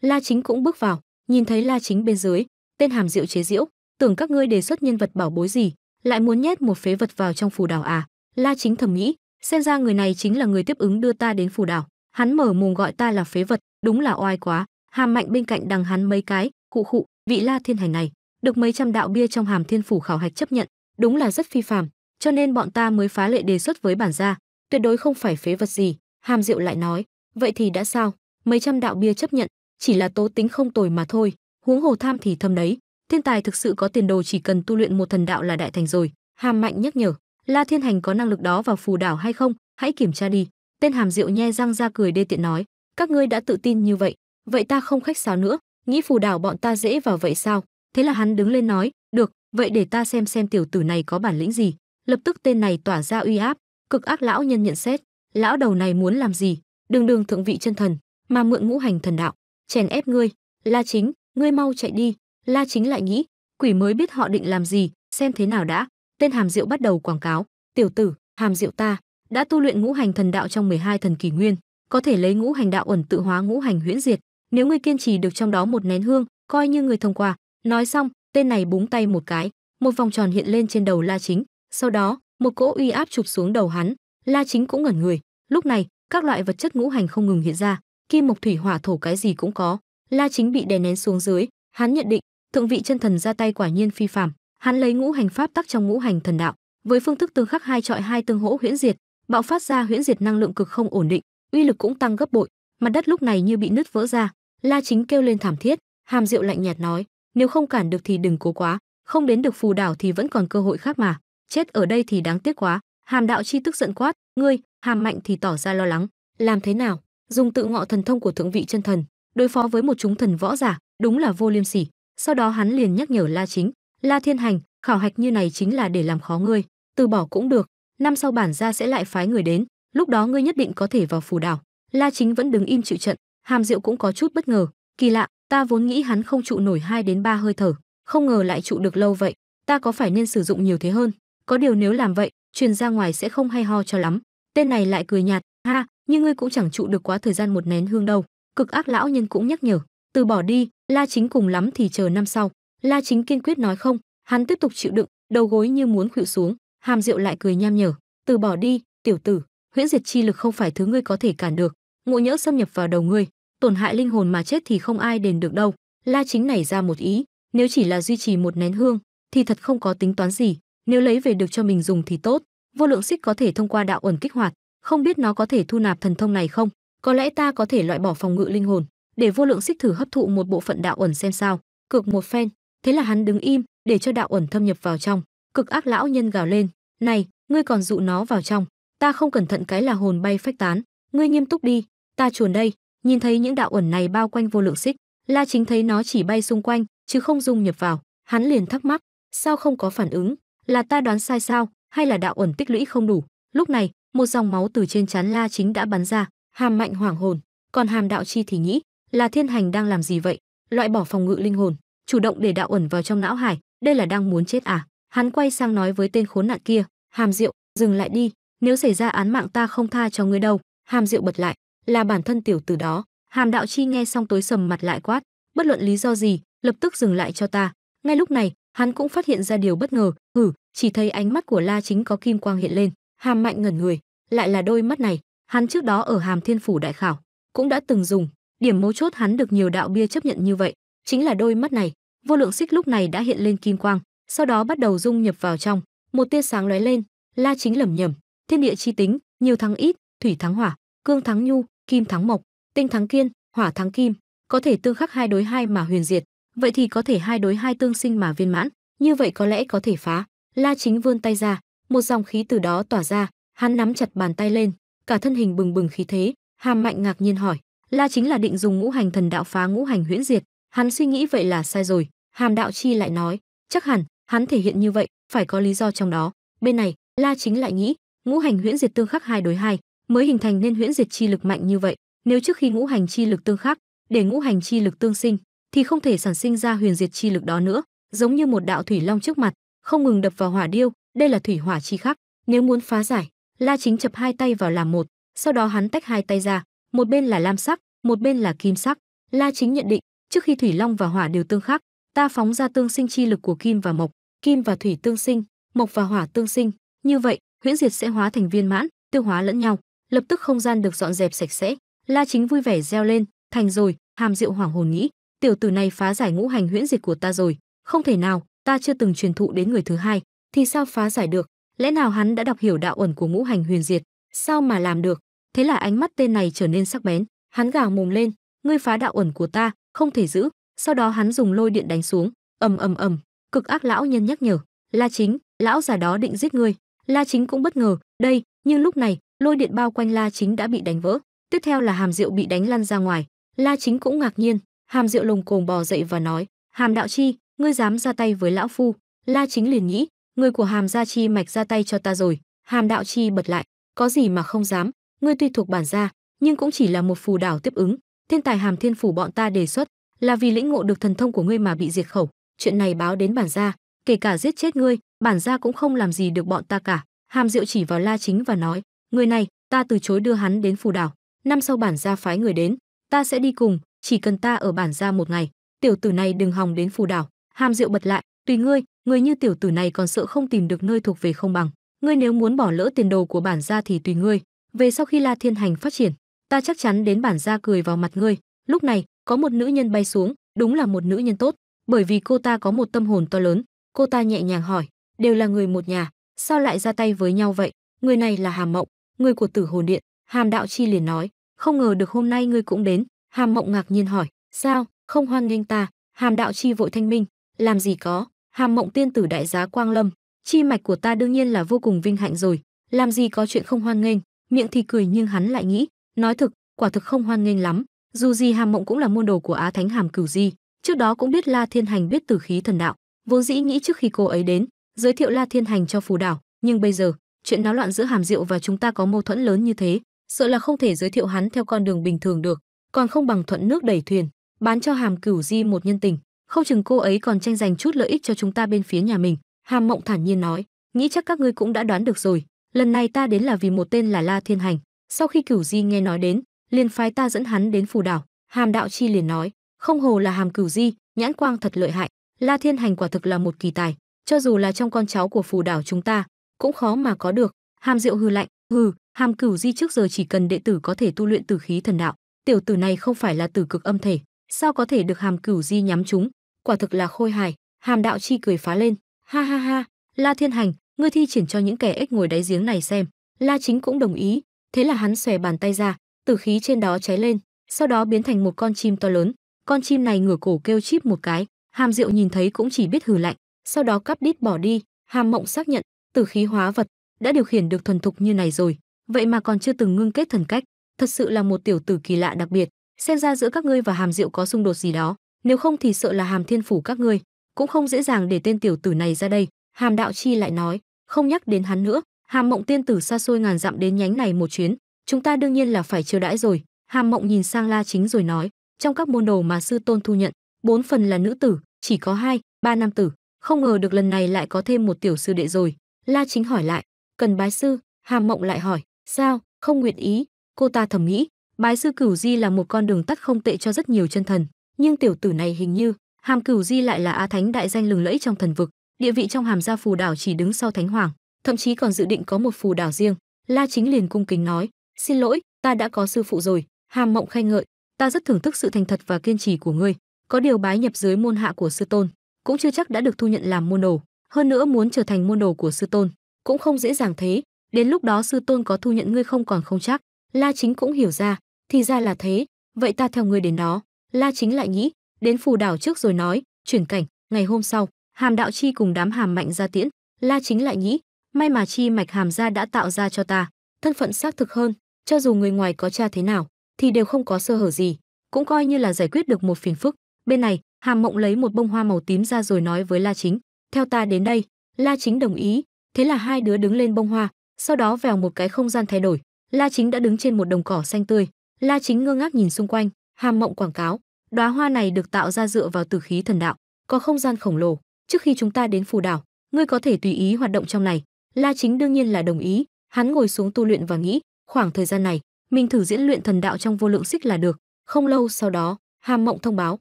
la chính cũng bước vào nhìn thấy la chính bên dưới tên hàm diệu chế diễu tưởng các ngươi đề xuất nhân vật bảo bối gì lại muốn nhét một phế vật vào trong phù đảo à la chính thẩm nghĩ xem ra người này chính là người tiếp ứng đưa ta đến phù đảo hắn mở mồm gọi ta là phế vật đúng là oai quá hàm mạnh bên cạnh đằng hắn mấy cái cụ khụ vị la thiên hành này được mấy trăm đạo bia trong hàm thiên phủ khảo hạch chấp nhận đúng là rất phi phàm cho nên bọn ta mới phá lệ đề xuất với bản gia tuyệt đối không phải phế vật gì hàm diệu lại nói vậy thì đã sao mấy trăm đạo bia chấp nhận chỉ là tố tính không tồi mà thôi huống hồ tham thì thầm đấy thiên tài thực sự có tiền đồ chỉ cần tu luyện một thần đạo là đại thành rồi hàm mạnh nhắc nhở la thiên hành có năng lực đó vào phù đảo hay không hãy kiểm tra đi tên hàm diệu nhe răng ra cười đê tiện nói các ngươi đã tự tin như vậy vậy ta không khách sáo nữa nghĩ phù đảo bọn ta dễ vào vậy sao Thế là hắn đứng lên nói, "Được, vậy để ta xem xem tiểu tử này có bản lĩnh gì." Lập tức tên này tỏa ra uy áp, cực ác lão nhân nhận xét, lão đầu này muốn làm gì? Đường đường thượng vị chân thần, mà mượn ngũ hành thần đạo, chèn ép ngươi, La Chính, ngươi mau chạy đi." La Chính lại nghĩ, quỷ mới biết họ định làm gì, xem thế nào đã. Tên Hàm Diệu bắt đầu quảng cáo, "Tiểu tử, Hàm Diệu ta đã tu luyện ngũ hành thần đạo trong 12 thần kỳ nguyên, có thể lấy ngũ hành đạo ẩn tự hóa ngũ hành huyễn diệt, nếu ngươi kiên trì được trong đó một nén hương, coi như ngươi thông qua, Nói xong, tên này búng tay một cái, một vòng tròn hiện lên trên đầu La Chính, sau đó, một cỗ uy áp chụp xuống đầu hắn, La Chính cũng ngẩn người, lúc này, các loại vật chất ngũ hành không ngừng hiện ra, kim mộc thủy hỏa thổ cái gì cũng có. La Chính bị đè nén xuống dưới, hắn nhận định, thượng vị chân thần ra tay quả nhiên phi phàm, hắn lấy ngũ hành pháp tắc trong ngũ hành thần đạo, với phương thức tương khắc hai trọi hai tương hỗ huyễn diệt, bạo phát ra huyễn diệt năng lượng cực không ổn định, uy lực cũng tăng gấp bội, mặt đất lúc này như bị nứt vỡ ra, La Chính kêu lên thảm thiết, Hàm Diệu lạnh nhạt nói: nếu không cản được thì đừng cố quá không đến được phù đảo thì vẫn còn cơ hội khác mà chết ở đây thì đáng tiếc quá hàm đạo chi tức giận quát ngươi hàm mạnh thì tỏ ra lo lắng làm thế nào dùng tự ngọ thần thông của thượng vị chân thần đối phó với một chúng thần võ giả đúng là vô liêm sỉ sau đó hắn liền nhắc nhở la chính la thiên hành khảo hạch như này chính là để làm khó ngươi từ bỏ cũng được năm sau bản gia sẽ lại phái người đến lúc đó ngươi nhất định có thể vào phù đảo la chính vẫn đứng im chịu trận hàm diệu cũng có chút bất ngờ kỳ lạ ta vốn nghĩ hắn không trụ nổi hai đến ba hơi thở không ngờ lại trụ được lâu vậy ta có phải nên sử dụng nhiều thế hơn có điều nếu làm vậy truyền ra ngoài sẽ không hay ho cho lắm tên này lại cười nhạt ha nhưng ngươi cũng chẳng trụ được quá thời gian một nén hương đâu cực ác lão nhân cũng nhắc nhở từ bỏ đi la chính cùng lắm thì chờ năm sau la chính kiên quyết nói không hắn tiếp tục chịu đựng đầu gối như muốn khuỵu xuống hàm rượu lại cười nham nhở từ bỏ đi tiểu tử huyễn diệt chi lực không phải thứ ngươi có thể cản được ngộ nhỡ xâm nhập vào đầu ngươi tổn hại linh hồn mà chết thì không ai đền được đâu la chính nảy ra một ý nếu chỉ là duy trì một nén hương thì thật không có tính toán gì nếu lấy về được cho mình dùng thì tốt vô lượng xích có thể thông qua đạo ẩn kích hoạt không biết nó có thể thu nạp thần thông này không có lẽ ta có thể loại bỏ phòng ngự linh hồn để vô lượng xích thử hấp thụ một bộ phận đạo ẩn xem sao cược một phen thế là hắn đứng im để cho đạo ẩn thâm nhập vào trong cực ác lão nhân gào lên này ngươi còn dụ nó vào trong ta không cẩn thận cái là hồn bay phách tán ngươi nghiêm túc đi ta chuồn đây Nhìn thấy những đạo ẩn này bao quanh vô lượng xích, La Chính thấy nó chỉ bay xung quanh, chứ không dung nhập vào, hắn liền thắc mắc, sao không có phản ứng, là ta đoán sai sao, hay là đạo ẩn tích lũy không đủ. Lúc này, một dòng máu từ trên trán La Chính đã bắn ra, hàm mạnh hoảng hồn, còn hàm đạo chi thì nghĩ, là thiên hành đang làm gì vậy? Loại bỏ phòng ngự linh hồn, chủ động để đạo ẩn vào trong não hải, đây là đang muốn chết à? Hắn quay sang nói với tên khốn nạn kia, Hàm Diệu, dừng lại đi, nếu xảy ra án mạng ta không tha cho ngươi đâu. Hàm Diệu bật lại, là bản thân tiểu tử đó hàm đạo chi nghe xong tối sầm mặt lại quát bất luận lý do gì lập tức dừng lại cho ta ngay lúc này hắn cũng phát hiện ra điều bất ngờ hử ừ, chỉ thấy ánh mắt của la chính có kim quang hiện lên hàm mạnh ngẩn người lại là đôi mắt này hắn trước đó ở hàm thiên phủ đại khảo cũng đã từng dùng điểm mấu chốt hắn được nhiều đạo bia chấp nhận như vậy chính là đôi mắt này vô lượng xích lúc này đã hiện lên kim quang sau đó bắt đầu dung nhập vào trong một tia sáng lóe lên la chính lẩm nhẩm thiên địa chi tính nhiều thắng ít thủy thắng hỏa cương thắng nhu kim thắng mộc tinh thắng kiên hỏa thắng kim có thể tương khắc hai đối hai mà huyền diệt vậy thì có thể hai đối hai tương sinh mà viên mãn như vậy có lẽ có thể phá la chính vươn tay ra một dòng khí từ đó tỏa ra hắn nắm chặt bàn tay lên cả thân hình bừng bừng khí thế hàm mạnh ngạc nhiên hỏi la chính là định dùng ngũ hành thần đạo phá ngũ hành huyễn diệt hắn suy nghĩ vậy là sai rồi hàm đạo chi lại nói chắc hẳn hắn thể hiện như vậy phải có lý do trong đó bên này la chính lại nghĩ ngũ hành huyễn diệt tương khắc hai đối hai mới hình thành nên huyễn diệt chi lực mạnh như vậy nếu trước khi ngũ hành chi lực tương khắc để ngũ hành chi lực tương sinh thì không thể sản sinh ra huyền diệt chi lực đó nữa giống như một đạo thủy long trước mặt không ngừng đập vào hỏa điêu đây là thủy hỏa chi khắc nếu muốn phá giải la chính chập hai tay vào làm một sau đó hắn tách hai tay ra một bên là lam sắc một bên là kim sắc la chính nhận định trước khi thủy long và hỏa đều tương khắc ta phóng ra tương sinh chi lực của kim và mộc kim và thủy tương sinh mộc và hỏa tương sinh như vậy huyễn diệt sẽ hóa thành viên mãn tiêu hóa lẫn nhau lập tức không gian được dọn dẹp sạch sẽ la chính vui vẻ reo lên thành rồi hàm diệu hoàng hồn nghĩ tiểu tử này phá giải ngũ hành huyễn dịch của ta rồi không thể nào ta chưa từng truyền thụ đến người thứ hai thì sao phá giải được lẽ nào hắn đã đọc hiểu đạo ẩn của ngũ hành huyền diệt sao mà làm được thế là ánh mắt tên này trở nên sắc bén hắn gào mồm lên ngươi phá đạo ẩn của ta không thể giữ sau đó hắn dùng lôi điện đánh xuống ầm ầm ầm cực ác lão nhân nhắc nhở la chính lão già đó định giết ngươi la chính cũng bất ngờ đây nhưng lúc này lôi điện bao quanh la chính đã bị đánh vỡ tiếp theo là hàm rượu bị đánh lăn ra ngoài la chính cũng ngạc nhiên hàm rượu lồng cồm bò dậy và nói hàm đạo chi ngươi dám ra tay với lão phu la chính liền nghĩ người của hàm gia chi mạch ra tay cho ta rồi hàm đạo chi bật lại có gì mà không dám ngươi tuy thuộc bản gia nhưng cũng chỉ là một phù đảo tiếp ứng thiên tài hàm thiên phủ bọn ta đề xuất là vì lĩnh ngộ được thần thông của ngươi mà bị diệt khẩu chuyện này báo đến bản gia kể cả giết chết ngươi bản gia cũng không làm gì được bọn ta cả hàm diệu chỉ vào la chính và nói người này ta từ chối đưa hắn đến phù đảo năm sau bản gia phái người đến ta sẽ đi cùng chỉ cần ta ở bản gia một ngày tiểu tử này đừng hòng đến phù đảo hàm diệu bật lại tùy ngươi người như tiểu tử này còn sợ không tìm được nơi thuộc về không bằng ngươi nếu muốn bỏ lỡ tiền đồ của bản gia thì tùy ngươi về sau khi la thiên hành phát triển ta chắc chắn đến bản gia cười vào mặt ngươi lúc này có một nữ nhân bay xuống đúng là một nữ nhân tốt bởi vì cô ta có một tâm hồn to lớn cô ta nhẹ nhàng hỏi đều là người một nhà sao lại ra tay với nhau vậy người này là hàm mộng người của tử hồn điện hàm đạo chi liền nói không ngờ được hôm nay ngươi cũng đến hàm mộng ngạc nhiên hỏi sao không hoan nghênh ta hàm đạo chi vội thanh minh làm gì có hàm mộng tiên tử đại giá quang lâm chi mạch của ta đương nhiên là vô cùng vinh hạnh rồi làm gì có chuyện không hoan nghênh miệng thì cười nhưng hắn lại nghĩ nói thực quả thực không hoan nghênh lắm dù gì hàm mộng cũng là môn đồ của á thánh hàm cửu di trước đó cũng biết la thiên hành biết tử khí thần đạo vốn dĩ nghĩ trước khi cô ấy đến giới thiệu La Thiên Hành cho Phù Đảo, nhưng bây giờ, chuyện náo loạn giữa Hàm Diệu và chúng ta có mâu thuẫn lớn như thế, sợ là không thể giới thiệu hắn theo con đường bình thường được, còn không bằng thuận nước đẩy thuyền, bán cho Hàm Cửu Di một nhân tình, không chừng cô ấy còn tranh giành chút lợi ích cho chúng ta bên phía nhà mình." Hàm Mộng thản nhiên nói, "Nghĩ chắc các ngươi cũng đã đoán được rồi, lần này ta đến là vì một tên là La Thiên Hành, sau khi Cửu Di nghe nói đến, liền phái ta dẫn hắn đến Phù Đảo." Hàm Đạo Chi liền nói, "Không hồ là Hàm Cửu Di, nhãn quang thật lợi hại, La Thiên Hành quả thực là một kỳ tài." cho dù là trong con cháu của phù đảo chúng ta cũng khó mà có được hàm diệu hư lạnh hừ hàm cửu di trước giờ chỉ cần đệ tử có thể tu luyện tử khí thần đạo tiểu tử này không phải là tử cực âm thể sao có thể được hàm cửu di nhắm chúng quả thực là khôi hài hàm đạo chi cười phá lên ha ha ha la thiên hành ngươi thi triển cho những kẻ ếch ngồi đáy giếng này xem la chính cũng đồng ý thế là hắn xòe bàn tay ra tử khí trên đó cháy lên sau đó biến thành một con chim to lớn con chim này ngửa cổ kêu chip một cái hàm diệu nhìn thấy cũng chỉ biết hừ lạnh sau đó cắp đít bỏ đi. Hàm Mộng xác nhận, tử khí hóa vật đã điều khiển được thuần thục như này rồi, vậy mà còn chưa từng ngưng kết thần cách, thật sự là một tiểu tử kỳ lạ đặc biệt, xem ra giữa các ngươi và Hàm Diệu có xung đột gì đó, nếu không thì sợ là Hàm Thiên phủ các ngươi, cũng không dễ dàng để tên tiểu tử này ra đây." Hàm Đạo Chi lại nói, không nhắc đến hắn nữa, Hàm Mộng tiên tử xa xôi ngàn dặm đến nhánh này một chuyến, chúng ta đương nhiên là phải chiêu đãi rồi. Hàm Mộng nhìn sang La Chính rồi nói, trong các môn đồ mà sư tôn thu nhận, bốn phần là nữ tử, chỉ có hai, ba nam tử không ngờ được lần này lại có thêm một tiểu sư đệ rồi. La Chính hỏi lại, cần bái sư, Hàm Mộng lại hỏi, sao, không nguyện ý, cô ta thầm nghĩ, bái sư Cửu Di là một con đường tắt không tệ cho rất nhiều chân thần, nhưng tiểu tử này hình như, Hàm Cửu Di lại là A Thánh đại danh lừng lẫy trong thần vực, địa vị trong Hàm gia phù đảo chỉ đứng sau Thánh Hoàng, thậm chí còn dự định có một phù đảo riêng. La Chính liền cung kính nói, xin lỗi, ta đã có sư phụ rồi, Hàm Mộng khen ngợi, ta rất thưởng thức sự thành thật và kiên trì của ngươi, có điều bái nhập dưới môn hạ của sư tôn, cũng chưa chắc đã được thu nhận làm môn đồ hơn nữa muốn trở thành môn đồ của sư tôn cũng không dễ dàng thế đến lúc đó sư tôn có thu nhận ngươi không còn không chắc la chính cũng hiểu ra thì ra là thế vậy ta theo ngươi đến đó la chính lại nghĩ đến phù đảo trước rồi nói chuyển cảnh ngày hôm sau hàm đạo chi cùng đám hàm mạnh ra tiễn la chính lại nghĩ may mà chi mạch hàm gia đã tạo ra cho ta thân phận xác thực hơn cho dù người ngoài có cha thế nào thì đều không có sơ hở gì cũng coi như là giải quyết được một phiền phức bên này Hàm Mộng lấy một bông hoa màu tím ra rồi nói với La Chính, "Theo ta đến đây." La Chính đồng ý, thế là hai đứa đứng lên bông hoa, sau đó vèo một cái không gian thay đổi, La Chính đã đứng trên một đồng cỏ xanh tươi. La Chính ngơ ngác nhìn xung quanh, Hàm Mộng quảng cáo, đóa hoa này được tạo ra dựa vào tử khí thần đạo, có không gian khổng lồ, trước khi chúng ta đến phù đảo, ngươi có thể tùy ý hoạt động trong này. La Chính đương nhiên là đồng ý, hắn ngồi xuống tu luyện và nghĩ, khoảng thời gian này, mình thử diễn luyện thần đạo trong vô lượng xích là được. Không lâu sau đó, Hàm Mộng thông báo,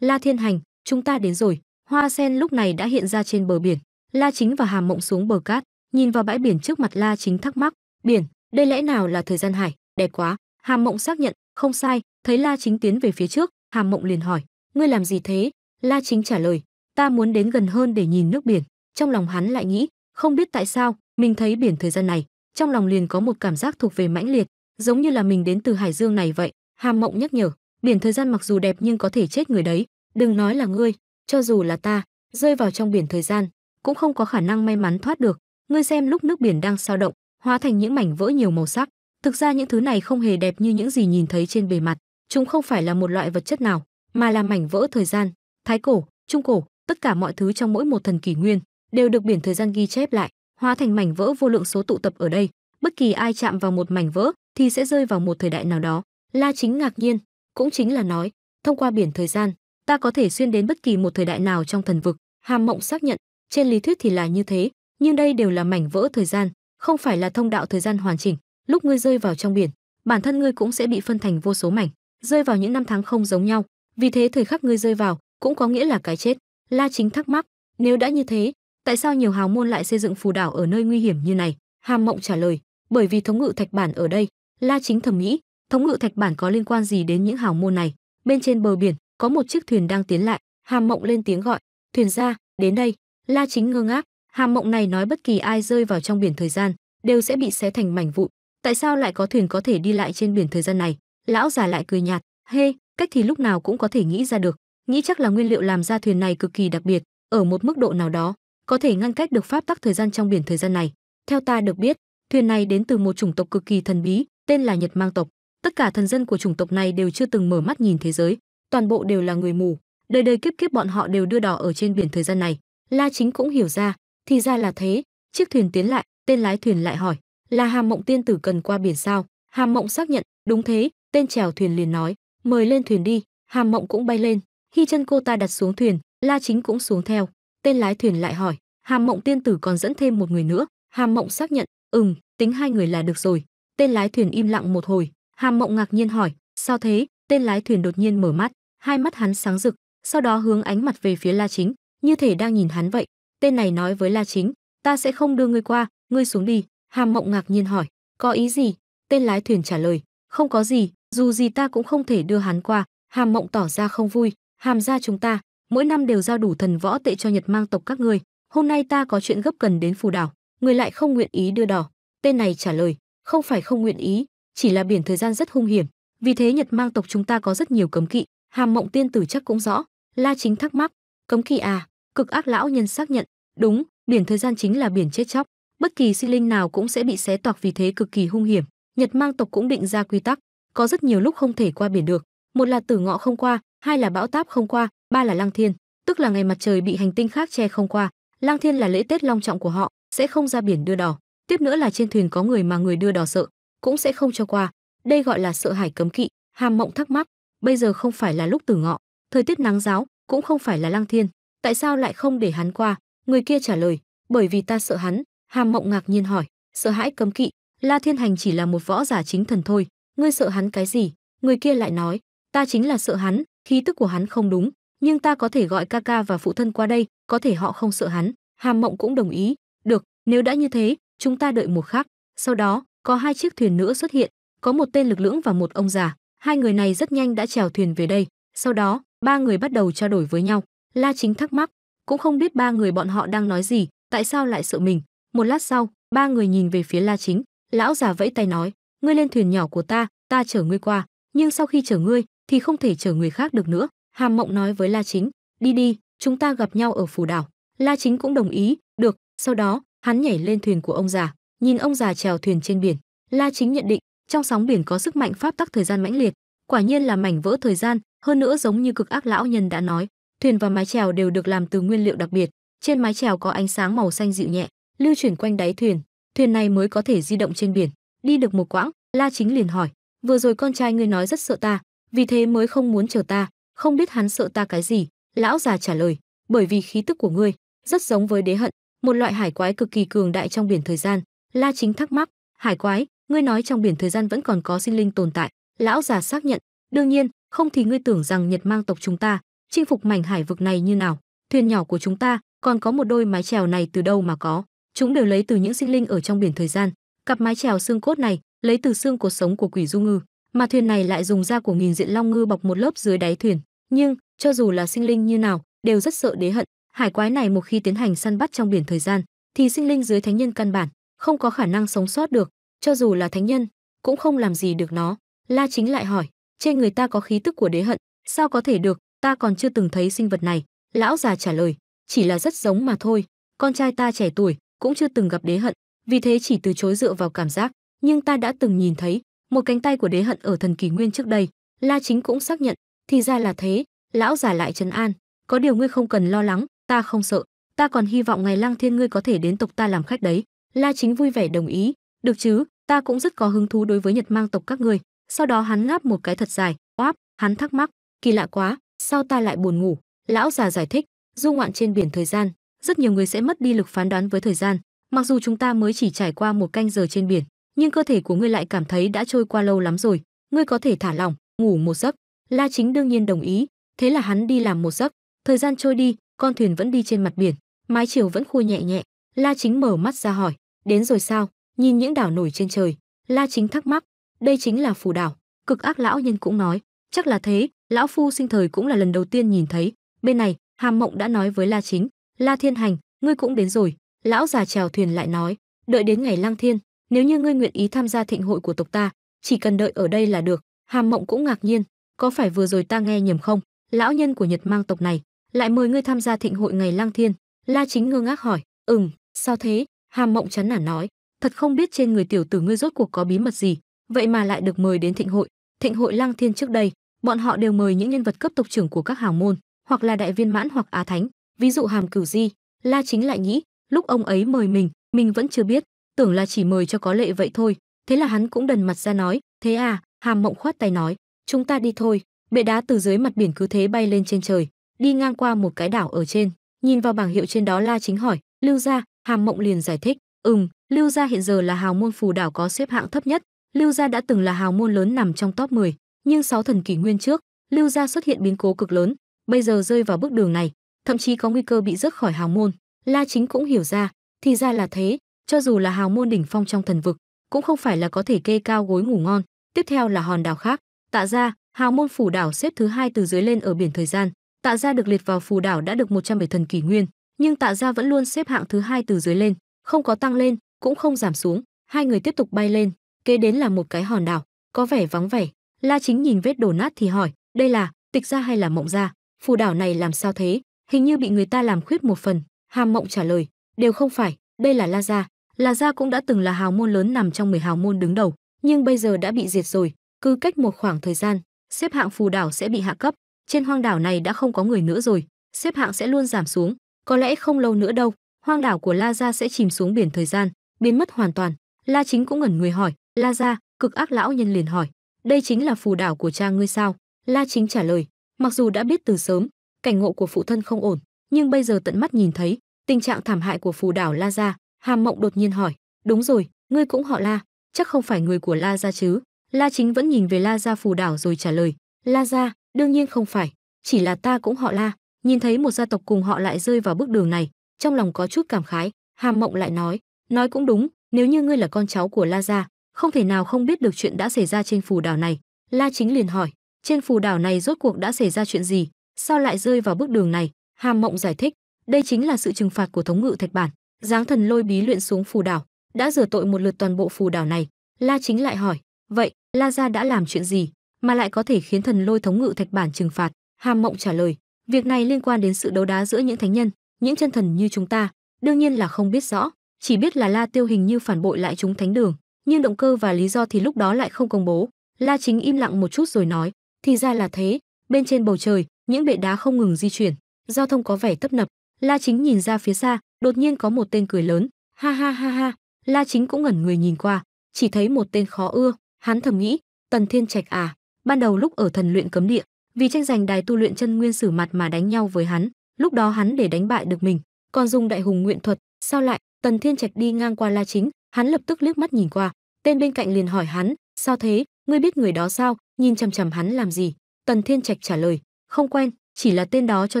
La Thiên Hành, chúng ta đến rồi hoa sen lúc này đã hiện ra trên bờ biển la chính và hàm mộng xuống bờ cát nhìn vào bãi biển trước mặt la chính thắc mắc biển đây lẽ nào là thời gian hải đẹp quá hàm mộng xác nhận không sai thấy la chính tiến về phía trước hàm mộng liền hỏi ngươi làm gì thế la chính trả lời ta muốn đến gần hơn để nhìn nước biển trong lòng hắn lại nghĩ không biết tại sao mình thấy biển thời gian này trong lòng liền có một cảm giác thuộc về mãnh liệt giống như là mình đến từ hải dương này vậy hàm mộng nhắc nhở biển thời gian mặc dù đẹp nhưng có thể chết người đấy Đừng nói là ngươi, cho dù là ta, rơi vào trong biển thời gian, cũng không có khả năng may mắn thoát được. Ngươi xem lúc nước biển đang sao động, hóa thành những mảnh vỡ nhiều màu sắc. Thực ra những thứ này không hề đẹp như những gì nhìn thấy trên bề mặt, chúng không phải là một loại vật chất nào, mà là mảnh vỡ thời gian, thái cổ, trung cổ, tất cả mọi thứ trong mỗi một thần kỷ nguyên đều được biển thời gian ghi chép lại, hóa thành mảnh vỡ vô lượng số tụ tập ở đây. Bất kỳ ai chạm vào một mảnh vỡ thì sẽ rơi vào một thời đại nào đó. La chính ngạc nhiên, cũng chính là nói, thông qua biển thời gian, ta có thể xuyên đến bất kỳ một thời đại nào trong thần vực hàm mộng xác nhận trên lý thuyết thì là như thế nhưng đây đều là mảnh vỡ thời gian không phải là thông đạo thời gian hoàn chỉnh lúc ngươi rơi vào trong biển bản thân ngươi cũng sẽ bị phân thành vô số mảnh rơi vào những năm tháng không giống nhau vì thế thời khắc ngươi rơi vào cũng có nghĩa là cái chết la chính thắc mắc nếu đã như thế tại sao nhiều hào môn lại xây dựng phù đảo ở nơi nguy hiểm như này hàm mộng trả lời bởi vì thống ngự thạch bản ở đây la chính thầm nghĩ thống ngự thạch bản có liên quan gì đến những hào môn này bên trên bờ biển có một chiếc thuyền đang tiến lại hàm mộng lên tiếng gọi thuyền ra đến đây la chính ngơ ngác hàm mộng này nói bất kỳ ai rơi vào trong biển thời gian đều sẽ bị xé thành mảnh vụn tại sao lại có thuyền có thể đi lại trên biển thời gian này lão già lại cười nhạt hê hey, cách thì lúc nào cũng có thể nghĩ ra được nghĩ chắc là nguyên liệu làm ra thuyền này cực kỳ đặc biệt ở một mức độ nào đó có thể ngăn cách được pháp tắc thời gian trong biển thời gian này theo ta được biết thuyền này đến từ một chủng tộc cực kỳ thần bí tên là nhật mang tộc tất cả thần dân của chủng tộc này đều chưa từng mở mắt nhìn thế giới toàn bộ đều là người mù đời đời kiếp kiếp bọn họ đều đưa đỏ ở trên biển thời gian này la chính cũng hiểu ra thì ra là thế chiếc thuyền tiến lại tên lái thuyền lại hỏi là hàm mộng tiên tử cần qua biển sao hàm mộng xác nhận đúng thế tên trèo thuyền liền nói mời lên thuyền đi hàm mộng cũng bay lên khi chân cô ta đặt xuống thuyền la chính cũng xuống theo tên lái thuyền lại hỏi hàm mộng tiên tử còn dẫn thêm một người nữa hàm mộng xác nhận ừm tính hai người là được rồi tên lái thuyền im lặng một hồi hàm mộng ngạc nhiên hỏi sao thế tên lái thuyền đột nhiên mở mắt hai mắt hắn sáng rực sau đó hướng ánh mặt về phía la chính như thể đang nhìn hắn vậy tên này nói với la chính ta sẽ không đưa ngươi qua ngươi xuống đi hàm mộng ngạc nhiên hỏi có ý gì tên lái thuyền trả lời không có gì dù gì ta cũng không thể đưa hắn qua hàm mộng tỏ ra không vui hàm ra chúng ta mỗi năm đều giao đủ thần võ tệ cho nhật mang tộc các ngươi hôm nay ta có chuyện gấp cần đến phù đảo người lại không nguyện ý đưa đỏ tên này trả lời không phải không nguyện ý chỉ là biển thời gian rất hung hiểm vì thế Nhật Mang tộc chúng ta có rất nhiều cấm kỵ, Hàm Mộng tiên tử chắc cũng rõ." La Chính thắc mắc, "Cấm kỵ à?" Cực Ác lão nhân xác nhận, "Đúng, biển thời gian chính là biển chết chóc, bất kỳ sinh linh nào cũng sẽ bị xé toạc vì thế cực kỳ hung hiểm." Nhật Mang tộc cũng định ra quy tắc, có rất nhiều lúc không thể qua biển được, một là tử ngọ không qua, hai là bão táp không qua, ba là lăng thiên, tức là ngày mặt trời bị hành tinh khác che không qua. Lang Thiên là lễ Tết long trọng của họ, sẽ không ra biển đưa đỏ. Tiếp nữa là trên thuyền có người mà người đưa đỏ sợ, cũng sẽ không cho qua. Đây gọi là sợ hãi cấm kỵ, Hàm Mộng thắc mắc, bây giờ không phải là lúc từ ngọ, thời tiết nắng giáo, cũng không phải là Lăng Thiên, tại sao lại không để hắn qua? Người kia trả lời, bởi vì ta sợ hắn. Hàm Mộng ngạc nhiên hỏi, sợ hãi cấm kỵ, La Thiên Hành chỉ là một võ giả chính thần thôi, ngươi sợ hắn cái gì? Người kia lại nói, ta chính là sợ hắn, khí tức của hắn không đúng, nhưng ta có thể gọi ca ca và phụ thân qua đây, có thể họ không sợ hắn. Hàm Mộng cũng đồng ý, được, nếu đã như thế, chúng ta đợi một khắc. Sau đó, có hai chiếc thuyền nữa xuất hiện, có một tên lực lưỡng và một ông già hai người này rất nhanh đã trèo thuyền về đây sau đó ba người bắt đầu trao đổi với nhau la chính thắc mắc cũng không biết ba người bọn họ đang nói gì tại sao lại sợ mình một lát sau ba người nhìn về phía la chính lão già vẫy tay nói ngươi lên thuyền nhỏ của ta ta chở ngươi qua nhưng sau khi chở ngươi thì không thể chở người khác được nữa hàm mộng nói với la chính đi đi chúng ta gặp nhau ở phù đảo la chính cũng đồng ý được sau đó hắn nhảy lên thuyền của ông già nhìn ông già trèo thuyền trên biển la chính nhận định trong sóng biển có sức mạnh pháp tắc thời gian mãnh liệt quả nhiên là mảnh vỡ thời gian hơn nữa giống như cực ác lão nhân đã nói thuyền và mái trèo đều được làm từ nguyên liệu đặc biệt trên mái trèo có ánh sáng màu xanh dịu nhẹ lưu chuyển quanh đáy thuyền thuyền này mới có thể di động trên biển đi được một quãng la chính liền hỏi vừa rồi con trai ngươi nói rất sợ ta vì thế mới không muốn chờ ta không biết hắn sợ ta cái gì lão già trả lời bởi vì khí tức của ngươi rất giống với đế hận một loại hải quái cực kỳ cường đại trong biển thời gian la chính thắc mắc hải quái ngươi nói trong biển thời gian vẫn còn có sinh linh tồn tại lão già xác nhận đương nhiên không thì ngươi tưởng rằng nhật mang tộc chúng ta chinh phục mảnh hải vực này như nào thuyền nhỏ của chúng ta còn có một đôi mái chèo này từ đâu mà có chúng đều lấy từ những sinh linh ở trong biển thời gian cặp mái chèo xương cốt này lấy từ xương cột sống của quỷ du ngư mà thuyền này lại dùng da của nghìn diện long ngư bọc một lớp dưới đáy thuyền nhưng cho dù là sinh linh như nào đều rất sợ đế hận hải quái này một khi tiến hành săn bắt trong biển thời gian thì sinh linh dưới thánh nhân căn bản không có khả năng sống sót được cho dù là thánh nhân cũng không làm gì được nó la chính lại hỏi trên người ta có khí tức của đế hận sao có thể được ta còn chưa từng thấy sinh vật này lão già trả lời chỉ là rất giống mà thôi con trai ta trẻ tuổi cũng chưa từng gặp đế hận vì thế chỉ từ chối dựa vào cảm giác nhưng ta đã từng nhìn thấy một cánh tay của đế hận ở thần kỳ nguyên trước đây la chính cũng xác nhận thì ra là thế lão già lại trấn an có điều ngươi không cần lo lắng ta không sợ ta còn hy vọng ngày lang thiên ngươi có thể đến tộc ta làm khách đấy la chính vui vẻ đồng ý được chứ ta cũng rất có hứng thú đối với nhật mang tộc các người sau đó hắn ngáp một cái thật dài oáp hắn thắc mắc kỳ lạ quá sao ta lại buồn ngủ lão già giải thích du ngoạn trên biển thời gian rất nhiều người sẽ mất đi lực phán đoán với thời gian mặc dù chúng ta mới chỉ trải qua một canh giờ trên biển nhưng cơ thể của ngươi lại cảm thấy đã trôi qua lâu lắm rồi ngươi có thể thả lỏng ngủ một giấc la chính đương nhiên đồng ý thế là hắn đi làm một giấc thời gian trôi đi con thuyền vẫn đi trên mặt biển mái chiều vẫn khua nhẹ nhẹ la chính mở mắt ra hỏi đến rồi sao Nhìn những đảo nổi trên trời, La Chính thắc mắc, đây chính là phù đảo, cực ác lão nhân cũng nói, chắc là thế, lão phu sinh thời cũng là lần đầu tiên nhìn thấy. Bên này, Hàm Mộng đã nói với La Chính, La Thiên Hành, ngươi cũng đến rồi. Lão già trèo thuyền lại nói, đợi đến ngày Lang Thiên, nếu như ngươi nguyện ý tham gia thịnh hội của tộc ta, chỉ cần đợi ở đây là được. Hàm Mộng cũng ngạc nhiên, có phải vừa rồi ta nghe nhầm không? Lão nhân của Nhật Mang tộc này lại mời ngươi tham gia thịnh hội ngày Lang Thiên. La Chính ngơ ngác hỏi, "Ừm, sao thế?" Hàm Mộng chán nản nói, thật không biết trên người tiểu tử ngươi rốt cuộc có bí mật gì, vậy mà lại được mời đến thịnh hội. Thịnh hội Lăng Thiên trước đây, bọn họ đều mời những nhân vật cấp tộc trưởng của các hào môn, hoặc là đại viên mãn hoặc á thánh, ví dụ Hàm Cửu Di, La Chính lại nghĩ lúc ông ấy mời mình, mình vẫn chưa biết, tưởng là chỉ mời cho có lệ vậy thôi, thế là hắn cũng đần mặt ra nói, "Thế à?" Hàm Mộng khoát tay nói, "Chúng ta đi thôi." Bệ đá từ dưới mặt biển cứ thế bay lên trên trời, đi ngang qua một cái đảo ở trên, nhìn vào bảng hiệu trên đó La Chính hỏi, "Lưu gia?" Hàm Mộng liền giải thích, Ừm, Lưu gia hiện giờ là hào môn phù đảo có xếp hạng thấp nhất, Lưu gia đã từng là hào môn lớn nằm trong top 10, nhưng 6 thần kỷ nguyên trước, Lưu gia xuất hiện biến cố cực lớn, bây giờ rơi vào bước đường này, thậm chí có nguy cơ bị rớt khỏi hào môn. La Chính cũng hiểu ra, thì ra là thế, cho dù là hào môn đỉnh phong trong thần vực, cũng không phải là có thể kê cao gối ngủ ngon. Tiếp theo là hòn đảo khác, Tạ gia, hào môn phù đảo xếp thứ hai từ dưới lên ở biển thời gian. Tạ gia được liệt vào phù đảo đã được 107 thần kỷ nguyên, nhưng Tạ gia vẫn luôn xếp hạng thứ hai từ dưới lên không có tăng lên, cũng không giảm xuống, hai người tiếp tục bay lên, kế đến là một cái hòn đảo, có vẻ vắng vẻ. La Chính nhìn vết đổ nát thì hỏi, đây là tịch gia hay là mộng gia? Phù đảo này làm sao thế? Hình như bị người ta làm khuyết một phần. Hàm Mộng trả lời, đều không phải, đây là La gia. La gia cũng đã từng là hào môn lớn nằm trong 10 hào môn đứng đầu, nhưng bây giờ đã bị diệt rồi, cứ cách một khoảng thời gian, xếp hạng phù đảo sẽ bị hạ cấp. Trên hoang đảo này đã không có người nữa rồi, xếp hạng sẽ luôn giảm xuống, có lẽ không lâu nữa đâu, hoang đảo của La gia sẽ chìm xuống biển thời gian, biến mất hoàn toàn. La Chính cũng ngẩn người hỏi, "La gia?" Cực ác lão nhân liền hỏi, "Đây chính là phù đảo của cha ngươi sao?" La Chính trả lời, mặc dù đã biết từ sớm, cảnh ngộ của phụ thân không ổn, nhưng bây giờ tận mắt nhìn thấy tình trạng thảm hại của phù đảo La gia, Hàm Mộng đột nhiên hỏi, "Đúng rồi, ngươi cũng họ La, chắc không phải người của La gia chứ?" La Chính vẫn nhìn về La gia phù đảo rồi trả lời, "La gia, đương nhiên không phải, chỉ là ta cũng họ La." Nhìn thấy một gia tộc cùng họ lại rơi vào bước đường này, trong lòng có chút cảm khái, Hàm Mộng lại nói, nói cũng đúng, nếu như ngươi là con cháu của La gia, không thể nào không biết được chuyện đã xảy ra trên phù đảo này. La Chính liền hỏi, trên phù đảo này rốt cuộc đã xảy ra chuyện gì, sao lại rơi vào bước đường này? Hàm Mộng giải thích, đây chính là sự trừng phạt của thống ngự Thạch Bản, giáng thần lôi bí luyện xuống phù đảo, đã rửa tội một lượt toàn bộ phù đảo này. La Chính lại hỏi, vậy La gia đã làm chuyện gì mà lại có thể khiến thần lôi thống ngự Thạch Bản trừng phạt? Hàm Mộng trả lời, việc này liên quan đến sự đấu đá giữa những thánh nhân, những chân thần như chúng ta đương nhiên là không biết rõ chỉ biết là la tiêu hình như phản bội lại chúng thánh đường nhưng động cơ và lý do thì lúc đó lại không công bố la chính im lặng một chút rồi nói thì ra là thế bên trên bầu trời những bệ đá không ngừng di chuyển giao thông có vẻ tấp nập la chính nhìn ra phía xa đột nhiên có một tên cười lớn ha ha ha ha la chính cũng ngẩn người nhìn qua chỉ thấy một tên khó ưa hắn thầm nghĩ tần thiên trạch à ban đầu lúc ở thần luyện cấm địa vì tranh giành đài tu luyện chân nguyên sử mặt mà đánh nhau với hắn lúc đó hắn để đánh bại được mình còn dùng đại hùng nguyện thuật sao lại tần thiên trạch đi ngang qua la chính hắn lập tức liếc mắt nhìn qua tên bên cạnh liền hỏi hắn sao thế ngươi biết người đó sao nhìn chằm chằm hắn làm gì tần thiên trạch trả lời không quen chỉ là tên đó cho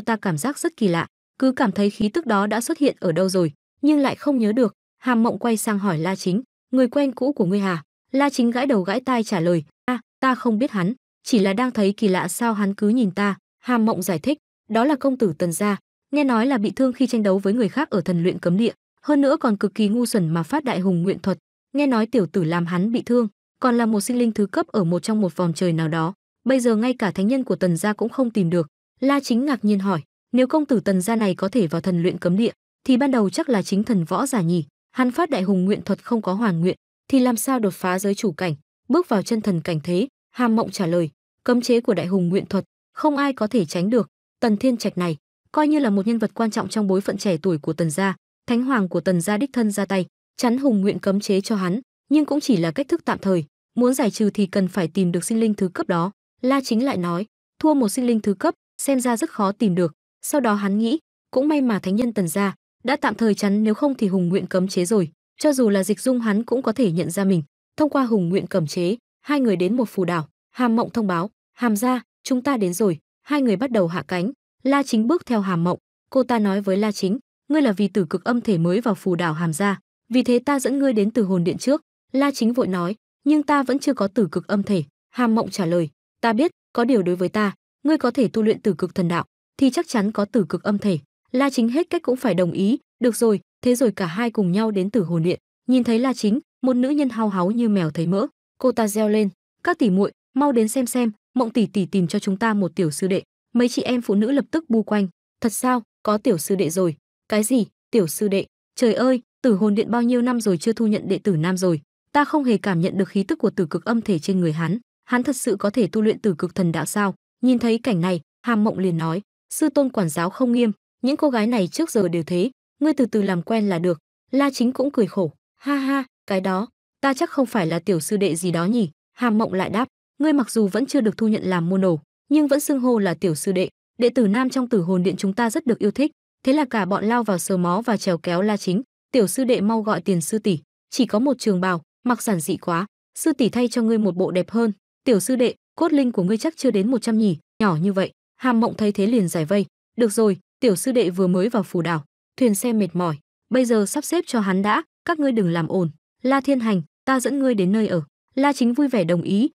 ta cảm giác rất kỳ lạ cứ cảm thấy khí tức đó đã xuất hiện ở đâu rồi nhưng lại không nhớ được hàm mộng quay sang hỏi la chính người quen cũ của ngươi hà la chính gãi đầu gãi tai trả lời a ta không biết hắn chỉ là đang thấy kỳ lạ sao hắn cứ nhìn ta hàm mộng giải thích đó là công tử Tần gia, nghe nói là bị thương khi tranh đấu với người khác ở thần luyện cấm địa, hơn nữa còn cực kỳ ngu xuẩn mà phát đại hùng nguyện thuật, nghe nói tiểu tử làm hắn bị thương, còn là một sinh linh thứ cấp ở một trong một vòng trời nào đó, bây giờ ngay cả thánh nhân của Tần gia cũng không tìm được. La Chính ngạc nhiên hỏi, nếu công tử Tần gia này có thể vào thần luyện cấm địa, thì ban đầu chắc là chính thần võ giả nhỉ? Hắn phát đại hùng nguyện thuật không có hoàn nguyện, thì làm sao đột phá giới chủ cảnh, bước vào chân thần cảnh thế? Hàm Mộng trả lời, cấm chế của đại hùng nguyện thuật, không ai có thể tránh được, Tần Thiên Trạch này coi như là một nhân vật quan trọng trong bối phận trẻ tuổi của Tần gia, thánh hoàng của Tần gia đích thân ra tay, chắn hùng nguyện cấm chế cho hắn, nhưng cũng chỉ là cách thức tạm thời, muốn giải trừ thì cần phải tìm được sinh linh thứ cấp đó. La Chính lại nói, thua một sinh linh thứ cấp, xem ra rất khó tìm được. Sau đó hắn nghĩ, cũng may mà thánh nhân Tần gia đã tạm thời chắn nếu không thì hùng nguyện cấm chế rồi, cho dù là Dịch Dung hắn cũng có thể nhận ra mình. Thông qua hùng nguyện cấm chế, hai người đến một phù đảo, Hàm Mộng thông báo, "Hàm gia, chúng ta đến rồi." hai người bắt đầu hạ cánh la chính bước theo hàm mộng cô ta nói với la chính ngươi là vì tử cực âm thể mới vào phù đảo hàm gia, vì thế ta dẫn ngươi đến từ hồn điện trước la chính vội nói nhưng ta vẫn chưa có tử cực âm thể hàm mộng trả lời ta biết có điều đối với ta ngươi có thể tu luyện tử cực thần đạo thì chắc chắn có tử cực âm thể la chính hết cách cũng phải đồng ý được rồi thế rồi cả hai cùng nhau đến tử hồn điện nhìn thấy la chính một nữ nhân hao háo như mèo thấy mỡ cô ta reo lên các tỷ muội mau đến xem xem mộng tỷ tỷ tìm cho chúng ta một tiểu sư đệ mấy chị em phụ nữ lập tức bu quanh thật sao có tiểu sư đệ rồi cái gì tiểu sư đệ trời ơi tử hồn điện bao nhiêu năm rồi chưa thu nhận đệ tử nam rồi ta không hề cảm nhận được khí tức của tử cực âm thể trên người hắn hắn thật sự có thể tu luyện tử cực thần đạo sao nhìn thấy cảnh này hàm mộng liền nói sư tôn quản giáo không nghiêm những cô gái này trước giờ đều thế ngươi từ từ làm quen là được la chính cũng cười khổ ha ha cái đó ta chắc không phải là tiểu sư đệ gì đó nhỉ hàm mộng lại đáp ngươi mặc dù vẫn chưa được thu nhận làm môn đồ, nhưng vẫn xưng hô là tiểu sư đệ, đệ tử nam trong Tử Hồn Điện chúng ta rất được yêu thích, thế là cả bọn lao vào sờ mó và trèo kéo La Chính, tiểu sư đệ mau gọi tiền sư tỷ, chỉ có một trường bào, mặc giản dị quá, sư tỷ thay cho ngươi một bộ đẹp hơn, tiểu sư đệ, cốt linh của ngươi chắc chưa đến 100 nhỉ, nhỏ như vậy. Hàm Mộng thấy thế liền giải vây, được rồi, tiểu sư đệ vừa mới vào phù đảo, thuyền xe mệt mỏi, bây giờ sắp xếp cho hắn đã, các ngươi đừng làm ồn. La Thiên Hành, ta dẫn ngươi đến nơi ở. La Chính vui vẻ đồng ý,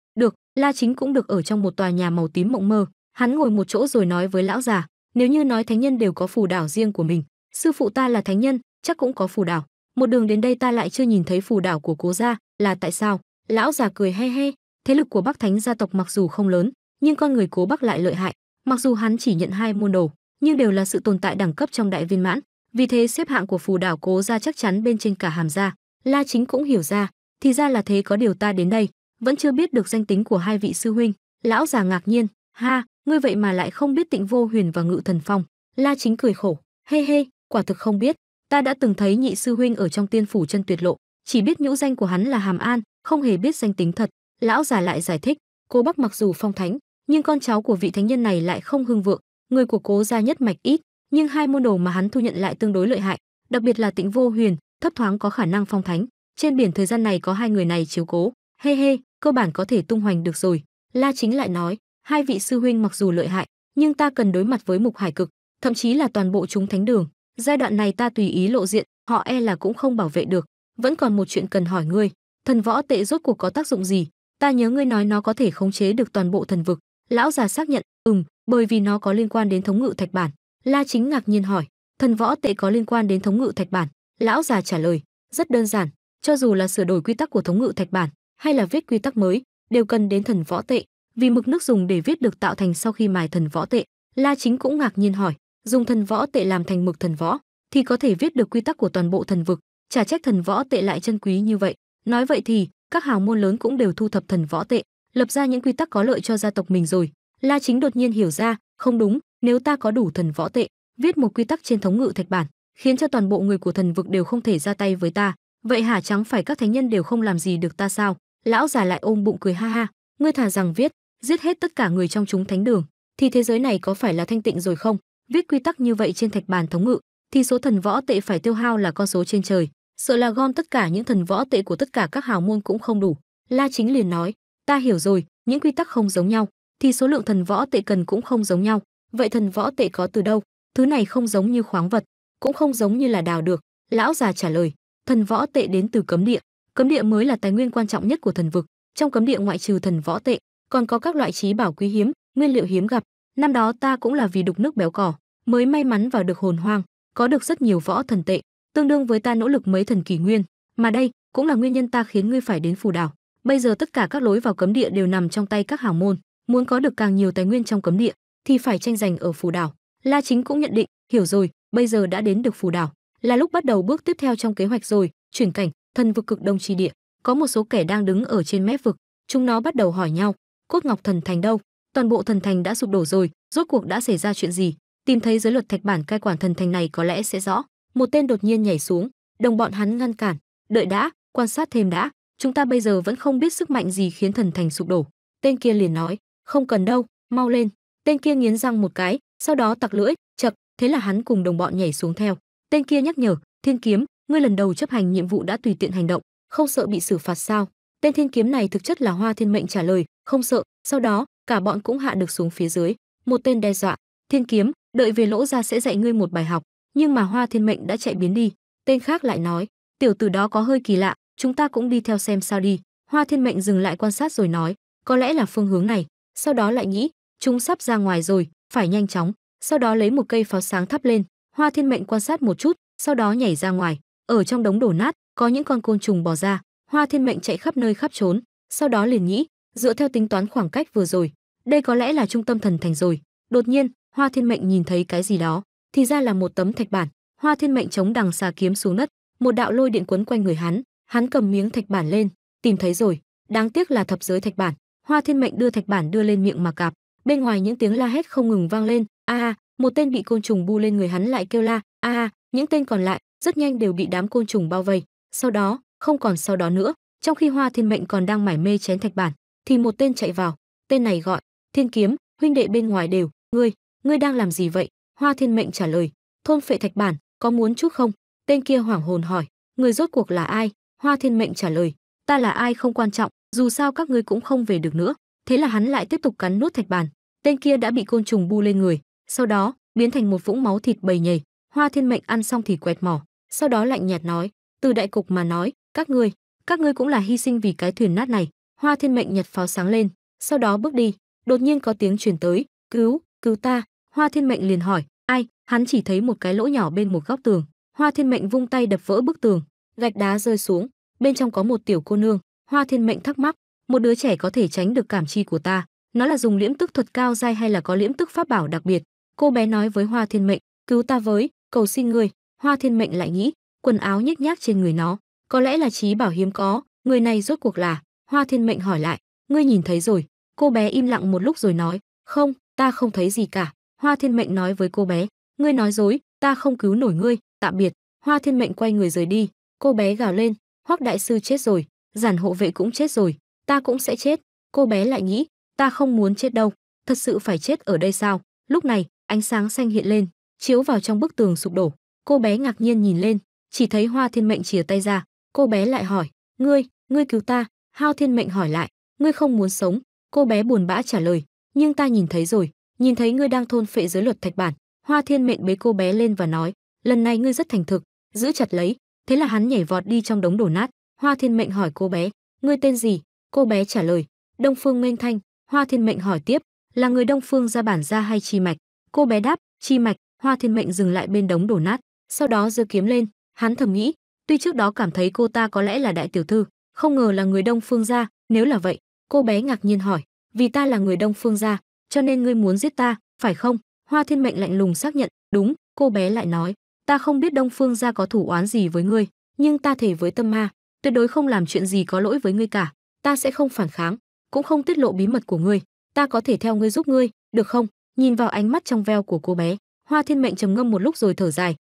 La Chính cũng được ở trong một tòa nhà màu tím mộng mơ, hắn ngồi một chỗ rồi nói với lão già, nếu như nói thánh nhân đều có phù đảo riêng của mình, sư phụ ta là thánh nhân, chắc cũng có phù đảo, một đường đến đây ta lại chưa nhìn thấy phù đảo của Cố gia, là tại sao? Lão già cười he he, thế lực của Bắc Thánh gia tộc mặc dù không lớn, nhưng con người Cố Bắc lại lợi hại, mặc dù hắn chỉ nhận hai môn đồ, nhưng đều là sự tồn tại đẳng cấp trong đại viên mãn, vì thế xếp hạng của phù đảo Cố gia chắc chắn bên trên cả Hàm gia. La Chính cũng hiểu ra, thì ra là thế có điều ta đến đây, vẫn chưa biết được danh tính của hai vị sư huynh lão già ngạc nhiên ha ngươi vậy mà lại không biết tịnh vô huyền và ngự thần phong la chính cười khổ hê hê quả thực không biết ta đã từng thấy nhị sư huynh ở trong tiên phủ chân tuyệt lộ chỉ biết nhũ danh của hắn là hàm an không hề biết danh tính thật lão già lại giải thích cô bắc mặc dù phong thánh nhưng con cháu của vị thánh nhân này lại không hưng vượng người của cố gia nhất mạch ít nhưng hai môn đồ mà hắn thu nhận lại tương đối lợi hại đặc biệt là tịnh vô huyền thấp thoáng có khả năng phong thánh trên biển thời gian này có hai người này chiếu cố hê hê cơ bản có thể tung hoành được rồi. La Chính lại nói, hai vị sư huynh mặc dù lợi hại, nhưng ta cần đối mặt với mục hải cực, thậm chí là toàn bộ chúng thánh đường. Giai đoạn này ta tùy ý lộ diện, họ e là cũng không bảo vệ được. Vẫn còn một chuyện cần hỏi ngươi, thần võ tệ rốt cuộc có tác dụng gì? Ta nhớ ngươi nói nó có thể khống chế được toàn bộ thần vực. Lão già xác nhận, ừm, bởi vì nó có liên quan đến thống ngự thạch bản. La Chính ngạc nhiên hỏi, thần võ tệ có liên quan đến thống ngự thạch bản? Lão già trả lời, rất đơn giản, cho dù là sửa đổi quy tắc của thống ngự thạch bản, hay là viết quy tắc mới đều cần đến thần võ tệ vì mực nước dùng để viết được tạo thành sau khi mài thần võ tệ la chính cũng ngạc nhiên hỏi dùng thần võ tệ làm thành mực thần võ thì có thể viết được quy tắc của toàn bộ thần vực trả trách thần võ tệ lại chân quý như vậy nói vậy thì các hào môn lớn cũng đều thu thập thần võ tệ lập ra những quy tắc có lợi cho gia tộc mình rồi la chính đột nhiên hiểu ra không đúng nếu ta có đủ thần võ tệ viết một quy tắc trên thống ngự thạch bản khiến cho toàn bộ người của thần vực đều không thể ra tay với ta vậy hả chẳng phải các thánh nhân đều không làm gì được ta sao lão già lại ôm bụng cười ha ha ngươi thà rằng viết giết hết tất cả người trong chúng thánh đường thì thế giới này có phải là thanh tịnh rồi không viết quy tắc như vậy trên thạch bàn thống ngự thì số thần võ tệ phải tiêu hao là con số trên trời sợ là gom tất cả những thần võ tệ của tất cả các hào môn cũng không đủ la chính liền nói ta hiểu rồi những quy tắc không giống nhau thì số lượng thần võ tệ cần cũng không giống nhau vậy thần võ tệ có từ đâu thứ này không giống như khoáng vật cũng không giống như là đào được lão già trả lời thần võ tệ đến từ cấm địa cấm địa mới là tài nguyên quan trọng nhất của thần vực trong cấm địa ngoại trừ thần võ tệ còn có các loại trí bảo quý hiếm nguyên liệu hiếm gặp năm đó ta cũng là vì đục nước béo cỏ mới may mắn vào được hồn hoang có được rất nhiều võ thần tệ tương đương với ta nỗ lực mấy thần kỷ nguyên mà đây cũng là nguyên nhân ta khiến ngươi phải đến phù đảo bây giờ tất cả các lối vào cấm địa đều nằm trong tay các hào môn muốn có được càng nhiều tài nguyên trong cấm địa thì phải tranh giành ở phù đảo la chính cũng nhận định hiểu rồi bây giờ đã đến được phù đảo là lúc bắt đầu bước tiếp theo trong kế hoạch rồi chuyển cảnh thần vực cực đông tri địa có một số kẻ đang đứng ở trên mép vực chúng nó bắt đầu hỏi nhau cốt ngọc thần thành đâu toàn bộ thần thành đã sụp đổ rồi rốt cuộc đã xảy ra chuyện gì tìm thấy giới luật thạch bản cai quản thần thành này có lẽ sẽ rõ một tên đột nhiên nhảy xuống đồng bọn hắn ngăn cản đợi đã quan sát thêm đã chúng ta bây giờ vẫn không biết sức mạnh gì khiến thần thành sụp đổ tên kia liền nói không cần đâu mau lên tên kia nghiến răng một cái sau đó tặc lưỡi chập thế là hắn cùng đồng bọn nhảy xuống theo tên kia nhắc nhở thiên kiếm ngươi lần đầu chấp hành nhiệm vụ đã tùy tiện hành động, không sợ bị xử phạt sao? Tên thiên kiếm này thực chất là Hoa Thiên Mệnh trả lời, không sợ, sau đó, cả bọn cũng hạ được xuống phía dưới, một tên đe dọa, "Thiên kiếm, đợi về lỗ ra sẽ dạy ngươi một bài học." Nhưng mà Hoa Thiên Mệnh đã chạy biến đi, tên khác lại nói, "Tiểu tử đó có hơi kỳ lạ, chúng ta cũng đi theo xem sao đi." Hoa Thiên Mệnh dừng lại quan sát rồi nói, "Có lẽ là phương hướng này." Sau đó lại nghĩ, "Chúng sắp ra ngoài rồi, phải nhanh chóng." Sau đó lấy một cây pháo sáng thắp lên, Hoa Thiên Mệnh quan sát một chút, sau đó nhảy ra ngoài ở trong đống đổ nát có những con côn trùng bò ra hoa thiên mệnh chạy khắp nơi khắp trốn sau đó liền nghĩ dựa theo tính toán khoảng cách vừa rồi đây có lẽ là trung tâm thần thành rồi đột nhiên hoa thiên mệnh nhìn thấy cái gì đó thì ra là một tấm thạch bản hoa thiên mệnh chống đằng xà kiếm xuống đất một đạo lôi điện quấn quanh người hắn hắn cầm miếng thạch bản lên tìm thấy rồi đáng tiếc là thập giới thạch bản hoa thiên mệnh đưa thạch bản đưa lên miệng mà cạp bên ngoài những tiếng la hét không ngừng vang lên a à, một tên bị côn trùng bu lên người hắn lại kêu la a à, những tên còn lại rất nhanh đều bị đám côn trùng bao vây sau đó không còn sau đó nữa trong khi hoa thiên mệnh còn đang mải mê chén thạch bản thì một tên chạy vào tên này gọi thiên kiếm huynh đệ bên ngoài đều ngươi ngươi đang làm gì vậy hoa thiên mệnh trả lời thôn phệ thạch bản có muốn chút không tên kia hoảng hồn hỏi người rốt cuộc là ai hoa thiên mệnh trả lời ta là ai không quan trọng dù sao các ngươi cũng không về được nữa thế là hắn lại tiếp tục cắn nuốt thạch bản, tên kia đã bị côn trùng bu lên người sau đó biến thành một vũng máu thịt bầy nhầy hoa thiên mệnh ăn xong thì quẹt mỏ sau đó lạnh nhạt nói từ đại cục mà nói các ngươi các ngươi cũng là hy sinh vì cái thuyền nát này hoa thiên mệnh nhật pháo sáng lên sau đó bước đi đột nhiên có tiếng truyền tới cứu cứu ta hoa thiên mệnh liền hỏi ai hắn chỉ thấy một cái lỗ nhỏ bên một góc tường hoa thiên mệnh vung tay đập vỡ bức tường gạch đá rơi xuống bên trong có một tiểu cô nương hoa thiên mệnh thắc mắc một đứa trẻ có thể tránh được cảm chi của ta nó là dùng liễm tức thuật cao dai hay là có liễm tức pháp bảo đặc biệt cô bé nói với hoa thiên mệnh cứu ta với cầu xin ngươi Hoa Thiên Mệnh lại nghĩ, quần áo nhếch nhác trên người nó, có lẽ là trí bảo hiếm có, người này rốt cuộc là? Hoa Thiên Mệnh hỏi lại, ngươi nhìn thấy rồi? Cô bé im lặng một lúc rồi nói, không, ta không thấy gì cả. Hoa Thiên Mệnh nói với cô bé, ngươi nói dối, ta không cứu nổi ngươi, tạm biệt. Hoa Thiên Mệnh quay người rời đi, cô bé gào lên, Hoắc đại sư chết rồi, giản hộ vệ cũng chết rồi, ta cũng sẽ chết. Cô bé lại nghĩ, ta không muốn chết đâu, thật sự phải chết ở đây sao? Lúc này, ánh sáng xanh hiện lên, chiếu vào trong bức tường sụp đổ cô bé ngạc nhiên nhìn lên chỉ thấy hoa thiên mệnh chìa tay ra cô bé lại hỏi ngươi ngươi cứu ta hao thiên mệnh hỏi lại ngươi không muốn sống cô bé buồn bã trả lời nhưng ta nhìn thấy rồi nhìn thấy ngươi đang thôn phệ giới luật thạch bản hoa thiên mệnh bế cô bé lên và nói lần này ngươi rất thành thực giữ chặt lấy thế là hắn nhảy vọt đi trong đống đổ nát hoa thiên mệnh hỏi cô bé ngươi tên gì cô bé trả lời đông phương nghênh thanh hoa thiên mệnh hỏi tiếp là người đông phương ra bản ra hay chi mạch cô bé đáp chi mạch hoa thiên mệnh dừng lại bên đống đổ nát sau đó giơ kiếm lên hắn thầm nghĩ tuy trước đó cảm thấy cô ta có lẽ là đại tiểu thư không ngờ là người đông phương gia nếu là vậy cô bé ngạc nhiên hỏi vì ta là người đông phương gia cho nên ngươi muốn giết ta phải không hoa thiên mệnh lạnh lùng xác nhận đúng cô bé lại nói ta không biết đông phương gia có thủ oán gì với ngươi nhưng ta thể với tâm ma tuyệt đối không làm chuyện gì có lỗi với ngươi cả ta sẽ không phản kháng cũng không tiết lộ bí mật của ngươi ta có thể theo ngươi giúp ngươi được không nhìn vào ánh mắt trong veo của cô bé hoa thiên mệnh trầm ngâm một lúc rồi thở dài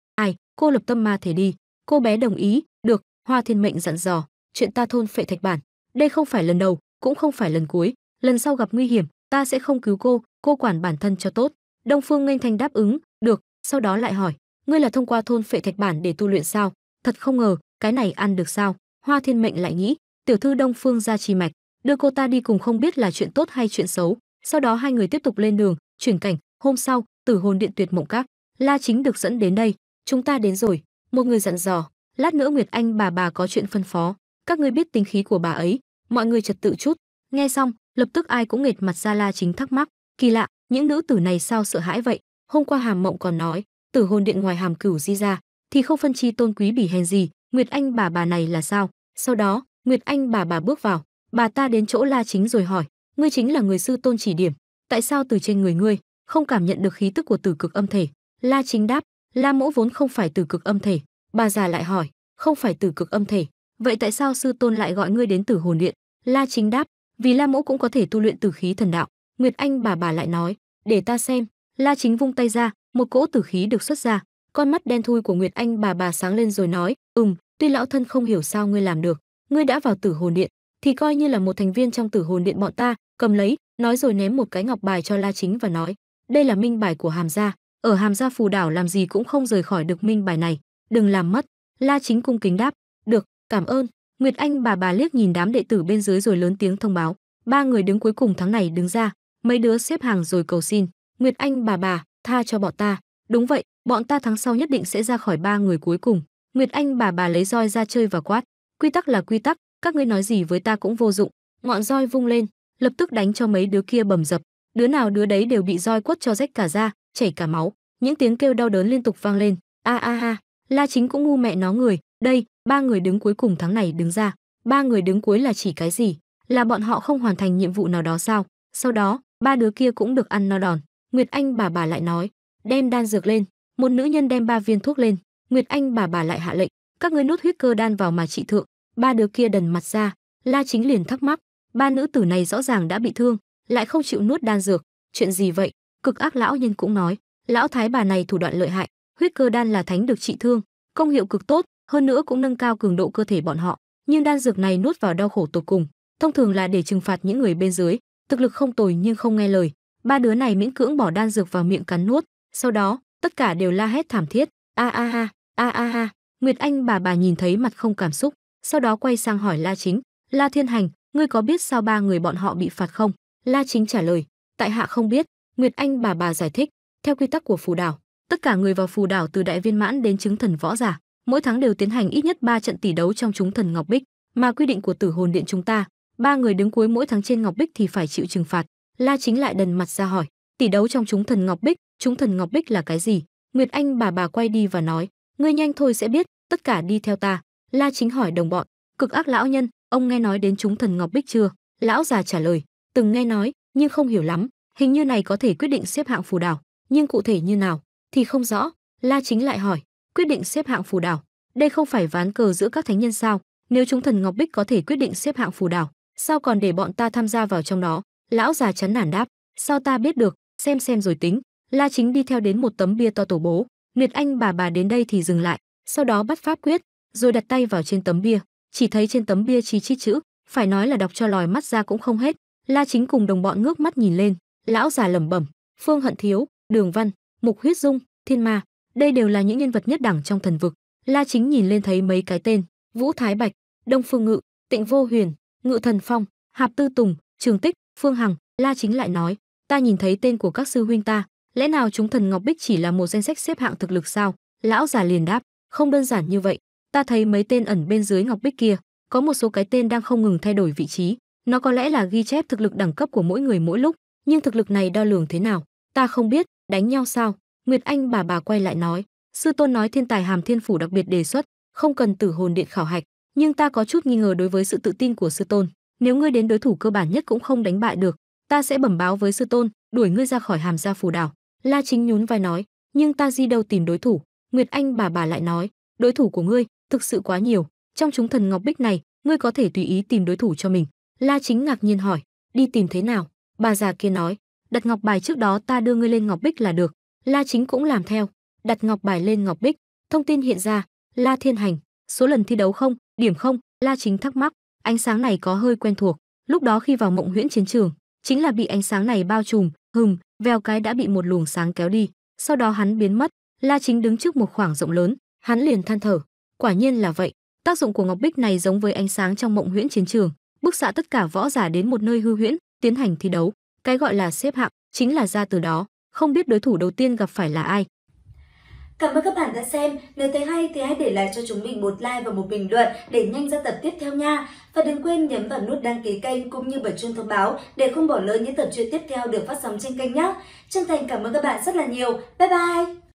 cô lập tâm ma thể đi cô bé đồng ý được hoa thiên mệnh dặn dò chuyện ta thôn phệ thạch bản đây không phải lần đầu cũng không phải lần cuối lần sau gặp nguy hiểm ta sẽ không cứu cô cô quản bản thân cho tốt đông phương nghênh thanh đáp ứng được sau đó lại hỏi ngươi là thông qua thôn phệ thạch bản để tu luyện sao thật không ngờ cái này ăn được sao hoa thiên mệnh lại nghĩ tiểu thư đông phương ra trì mạch đưa cô ta đi cùng không biết là chuyện tốt hay chuyện xấu sau đó hai người tiếp tục lên đường chuyển cảnh hôm sau tử hồn điện tuyệt mộng các la chính được dẫn đến đây chúng ta đến rồi một người dặn dò lát nữa nguyệt anh bà bà có chuyện phân phó các ngươi biết tính khí của bà ấy mọi người trật tự chút nghe xong lập tức ai cũng nghệt mặt ra la chính thắc mắc kỳ lạ những nữ tử này sao sợ hãi vậy hôm qua hàm mộng còn nói tử hồn điện ngoài hàm cửu di ra thì không phân chi tôn quý bỉ hèn gì nguyệt anh bà bà này là sao sau đó nguyệt anh bà bà bước vào bà ta đến chỗ la chính rồi hỏi ngươi chính là người sư tôn chỉ điểm tại sao từ trên người ngươi không cảm nhận được khí tức của tử cực âm thể la chính đáp Lam Mẫu vốn không phải từ cực âm thể, bà già lại hỏi, không phải từ cực âm thể, vậy tại sao sư tôn lại gọi ngươi đến Tử Hồn Điện? La Chính đáp, vì La Mẫu cũng có thể tu luyện tử khí thần đạo. Nguyệt Anh bà bà lại nói, để ta xem. La Chính vung tay ra, một cỗ tử khí được xuất ra. Con mắt đen thui của Nguyệt Anh bà bà sáng lên rồi nói, ừm, tuy lão thân không hiểu sao ngươi làm được, ngươi đã vào Tử Hồn Điện, thì coi như là một thành viên trong Tử Hồn Điện bọn ta, cầm lấy, nói rồi ném một cái ngọc bài cho La Chính và nói, đây là minh bài của Hàm gia, ở hàm gia phù đảo làm gì cũng không rời khỏi được minh bài này đừng làm mất la chính cung kính đáp được cảm ơn nguyệt anh bà bà liếc nhìn đám đệ tử bên dưới rồi lớn tiếng thông báo ba người đứng cuối cùng tháng này đứng ra mấy đứa xếp hàng rồi cầu xin nguyệt anh bà bà tha cho bọn ta đúng vậy bọn ta tháng sau nhất định sẽ ra khỏi ba người cuối cùng nguyệt anh bà bà lấy roi ra chơi và quát quy tắc là quy tắc các ngươi nói gì với ta cũng vô dụng ngọn roi vung lên lập tức đánh cho mấy đứa kia bầm dập đứa nào đứa đấy đều bị roi quất cho rách cả ra chảy cả máu những tiếng kêu đau đớn liên tục vang lên a a a la chính cũng ngu mẹ nó người đây ba người đứng cuối cùng tháng này đứng ra ba người đứng cuối là chỉ cái gì là bọn họ không hoàn thành nhiệm vụ nào đó sao sau đó ba đứa kia cũng được ăn no đòn nguyệt anh bà bà lại nói đem đan dược lên một nữ nhân đem ba viên thuốc lên nguyệt anh bà bà lại hạ lệnh các ngươi nút huyết cơ đan vào mà trị thượng ba đứa kia đần mặt ra la chính liền thắc mắc ba nữ tử này rõ ràng đã bị thương lại không chịu nuốt đan dược chuyện gì vậy cực ác lão nhân cũng nói lão thái bà này thủ đoạn lợi hại huyết cơ đan là thánh được trị thương công hiệu cực tốt hơn nữa cũng nâng cao cường độ cơ thể bọn họ nhưng đan dược này nuốt vào đau khổ tột cùng thông thường là để trừng phạt những người bên dưới thực lực không tồi nhưng không nghe lời ba đứa này miễn cưỡng bỏ đan dược vào miệng cắn nuốt sau đó tất cả đều la hét thảm thiết a a ha a a ha nguyệt anh bà bà nhìn thấy mặt không cảm xúc sau đó quay sang hỏi la chính la thiên hành ngươi có biết sao ba người bọn họ bị phạt không la chính trả lời tại hạ không biết Nguyệt Anh bà bà giải thích, theo quy tắc của phù đảo, tất cả người vào phù đảo từ đại viên mãn đến chứng thần võ giả, mỗi tháng đều tiến hành ít nhất 3 trận tỷ đấu trong chúng thần Ngọc Bích, mà quy định của Tử Hồn Điện chúng ta, ba người đứng cuối mỗi tháng trên Ngọc Bích thì phải chịu trừng phạt. La Chính lại đần mặt ra hỏi, tỷ đấu trong chúng thần Ngọc Bích, chúng thần Ngọc Bích là cái gì? Nguyệt Anh bà bà quay đi và nói, ngươi nhanh thôi sẽ biết, tất cả đi theo ta. La Chính hỏi đồng bọn, cực ác lão nhân, ông nghe nói đến chúng thần Ngọc Bích chưa? Lão già trả lời, từng nghe nói, nhưng không hiểu lắm, Hình như này có thể quyết định xếp hạng phù đảo, nhưng cụ thể như nào thì không rõ. La Chính lại hỏi, quyết định xếp hạng phù đảo, đây không phải ván cờ giữa các thánh nhân sao? Nếu chúng thần Ngọc Bích có thể quyết định xếp hạng phù đảo, sao còn để bọn ta tham gia vào trong đó? Lão già chán nản đáp, sao ta biết được, xem xem rồi tính. La Chính đi theo đến một tấm bia to tổ bố, Nguyệt Anh bà bà đến đây thì dừng lại, sau đó bắt pháp quyết, rồi đặt tay vào trên tấm bia, chỉ thấy trên tấm bia chi chít chữ, phải nói là đọc cho lòi mắt ra cũng không hết. La Chính cùng đồng bọn ngước mắt nhìn lên, lão già lẩm bẩm phương hận thiếu đường văn mục huyết dung thiên ma đây đều là những nhân vật nhất đẳng trong thần vực la chính nhìn lên thấy mấy cái tên vũ thái bạch đông phương ngự tịnh vô huyền ngự thần phong hạp tư tùng trường tích phương hằng la chính lại nói ta nhìn thấy tên của các sư huynh ta lẽ nào chúng thần ngọc bích chỉ là một danh sách xếp hạng thực lực sao lão già liền đáp không đơn giản như vậy ta thấy mấy tên ẩn bên dưới ngọc bích kia có một số cái tên đang không ngừng thay đổi vị trí nó có lẽ là ghi chép thực lực đẳng cấp của mỗi người mỗi lúc nhưng thực lực này đo lường thế nào ta không biết đánh nhau sao nguyệt anh bà bà quay lại nói sư tôn nói thiên tài hàm thiên phủ đặc biệt đề xuất không cần tử hồn điện khảo hạch nhưng ta có chút nghi ngờ đối với sự tự tin của sư tôn nếu ngươi đến đối thủ cơ bản nhất cũng không đánh bại được ta sẽ bẩm báo với sư tôn đuổi ngươi ra khỏi hàm gia phủ đảo la chính nhún vai nói nhưng ta di đâu tìm đối thủ nguyệt anh bà bà lại nói đối thủ của ngươi thực sự quá nhiều trong chúng thần ngọc bích này ngươi có thể tùy ý tìm đối thủ cho mình la chính ngạc nhiên hỏi đi tìm thế nào Bà già kia nói, đặt ngọc bài trước đó ta đưa ngươi lên ngọc bích là được. La Chính cũng làm theo, đặt ngọc bài lên ngọc bích, thông tin hiện ra, La Thiên Hành, số lần thi đấu không, điểm không, La Chính thắc mắc, ánh sáng này có hơi quen thuộc, lúc đó khi vào mộng huyễn chiến trường, chính là bị ánh sáng này bao trùm, hừm, vèo cái đã bị một luồng sáng kéo đi, sau đó hắn biến mất, La Chính đứng trước một khoảng rộng lớn, hắn liền than thở, quả nhiên là vậy, tác dụng của ngọc bích này giống với ánh sáng trong mộng huyễn chiến trường, bức xạ tất cả võ giả đến một nơi hư huyễn, tiến hành thi đấu. Cái gọi là xếp hạng chính là ra từ đó, không biết đối thủ đầu tiên gặp phải là ai. Cảm ơn các bạn đã xem, nếu thấy hay thì hãy để lại cho chúng mình một like và một bình luận để nhanh ra tập tiếp theo nha. Và đừng quên nhấn vào nút đăng ký kênh cũng như bật chuông thông báo để không bỏ lỡ những tập truyện tiếp theo được phát sóng trên kênh nhé. Chân thành cảm ơn các bạn rất là nhiều. Bye bye!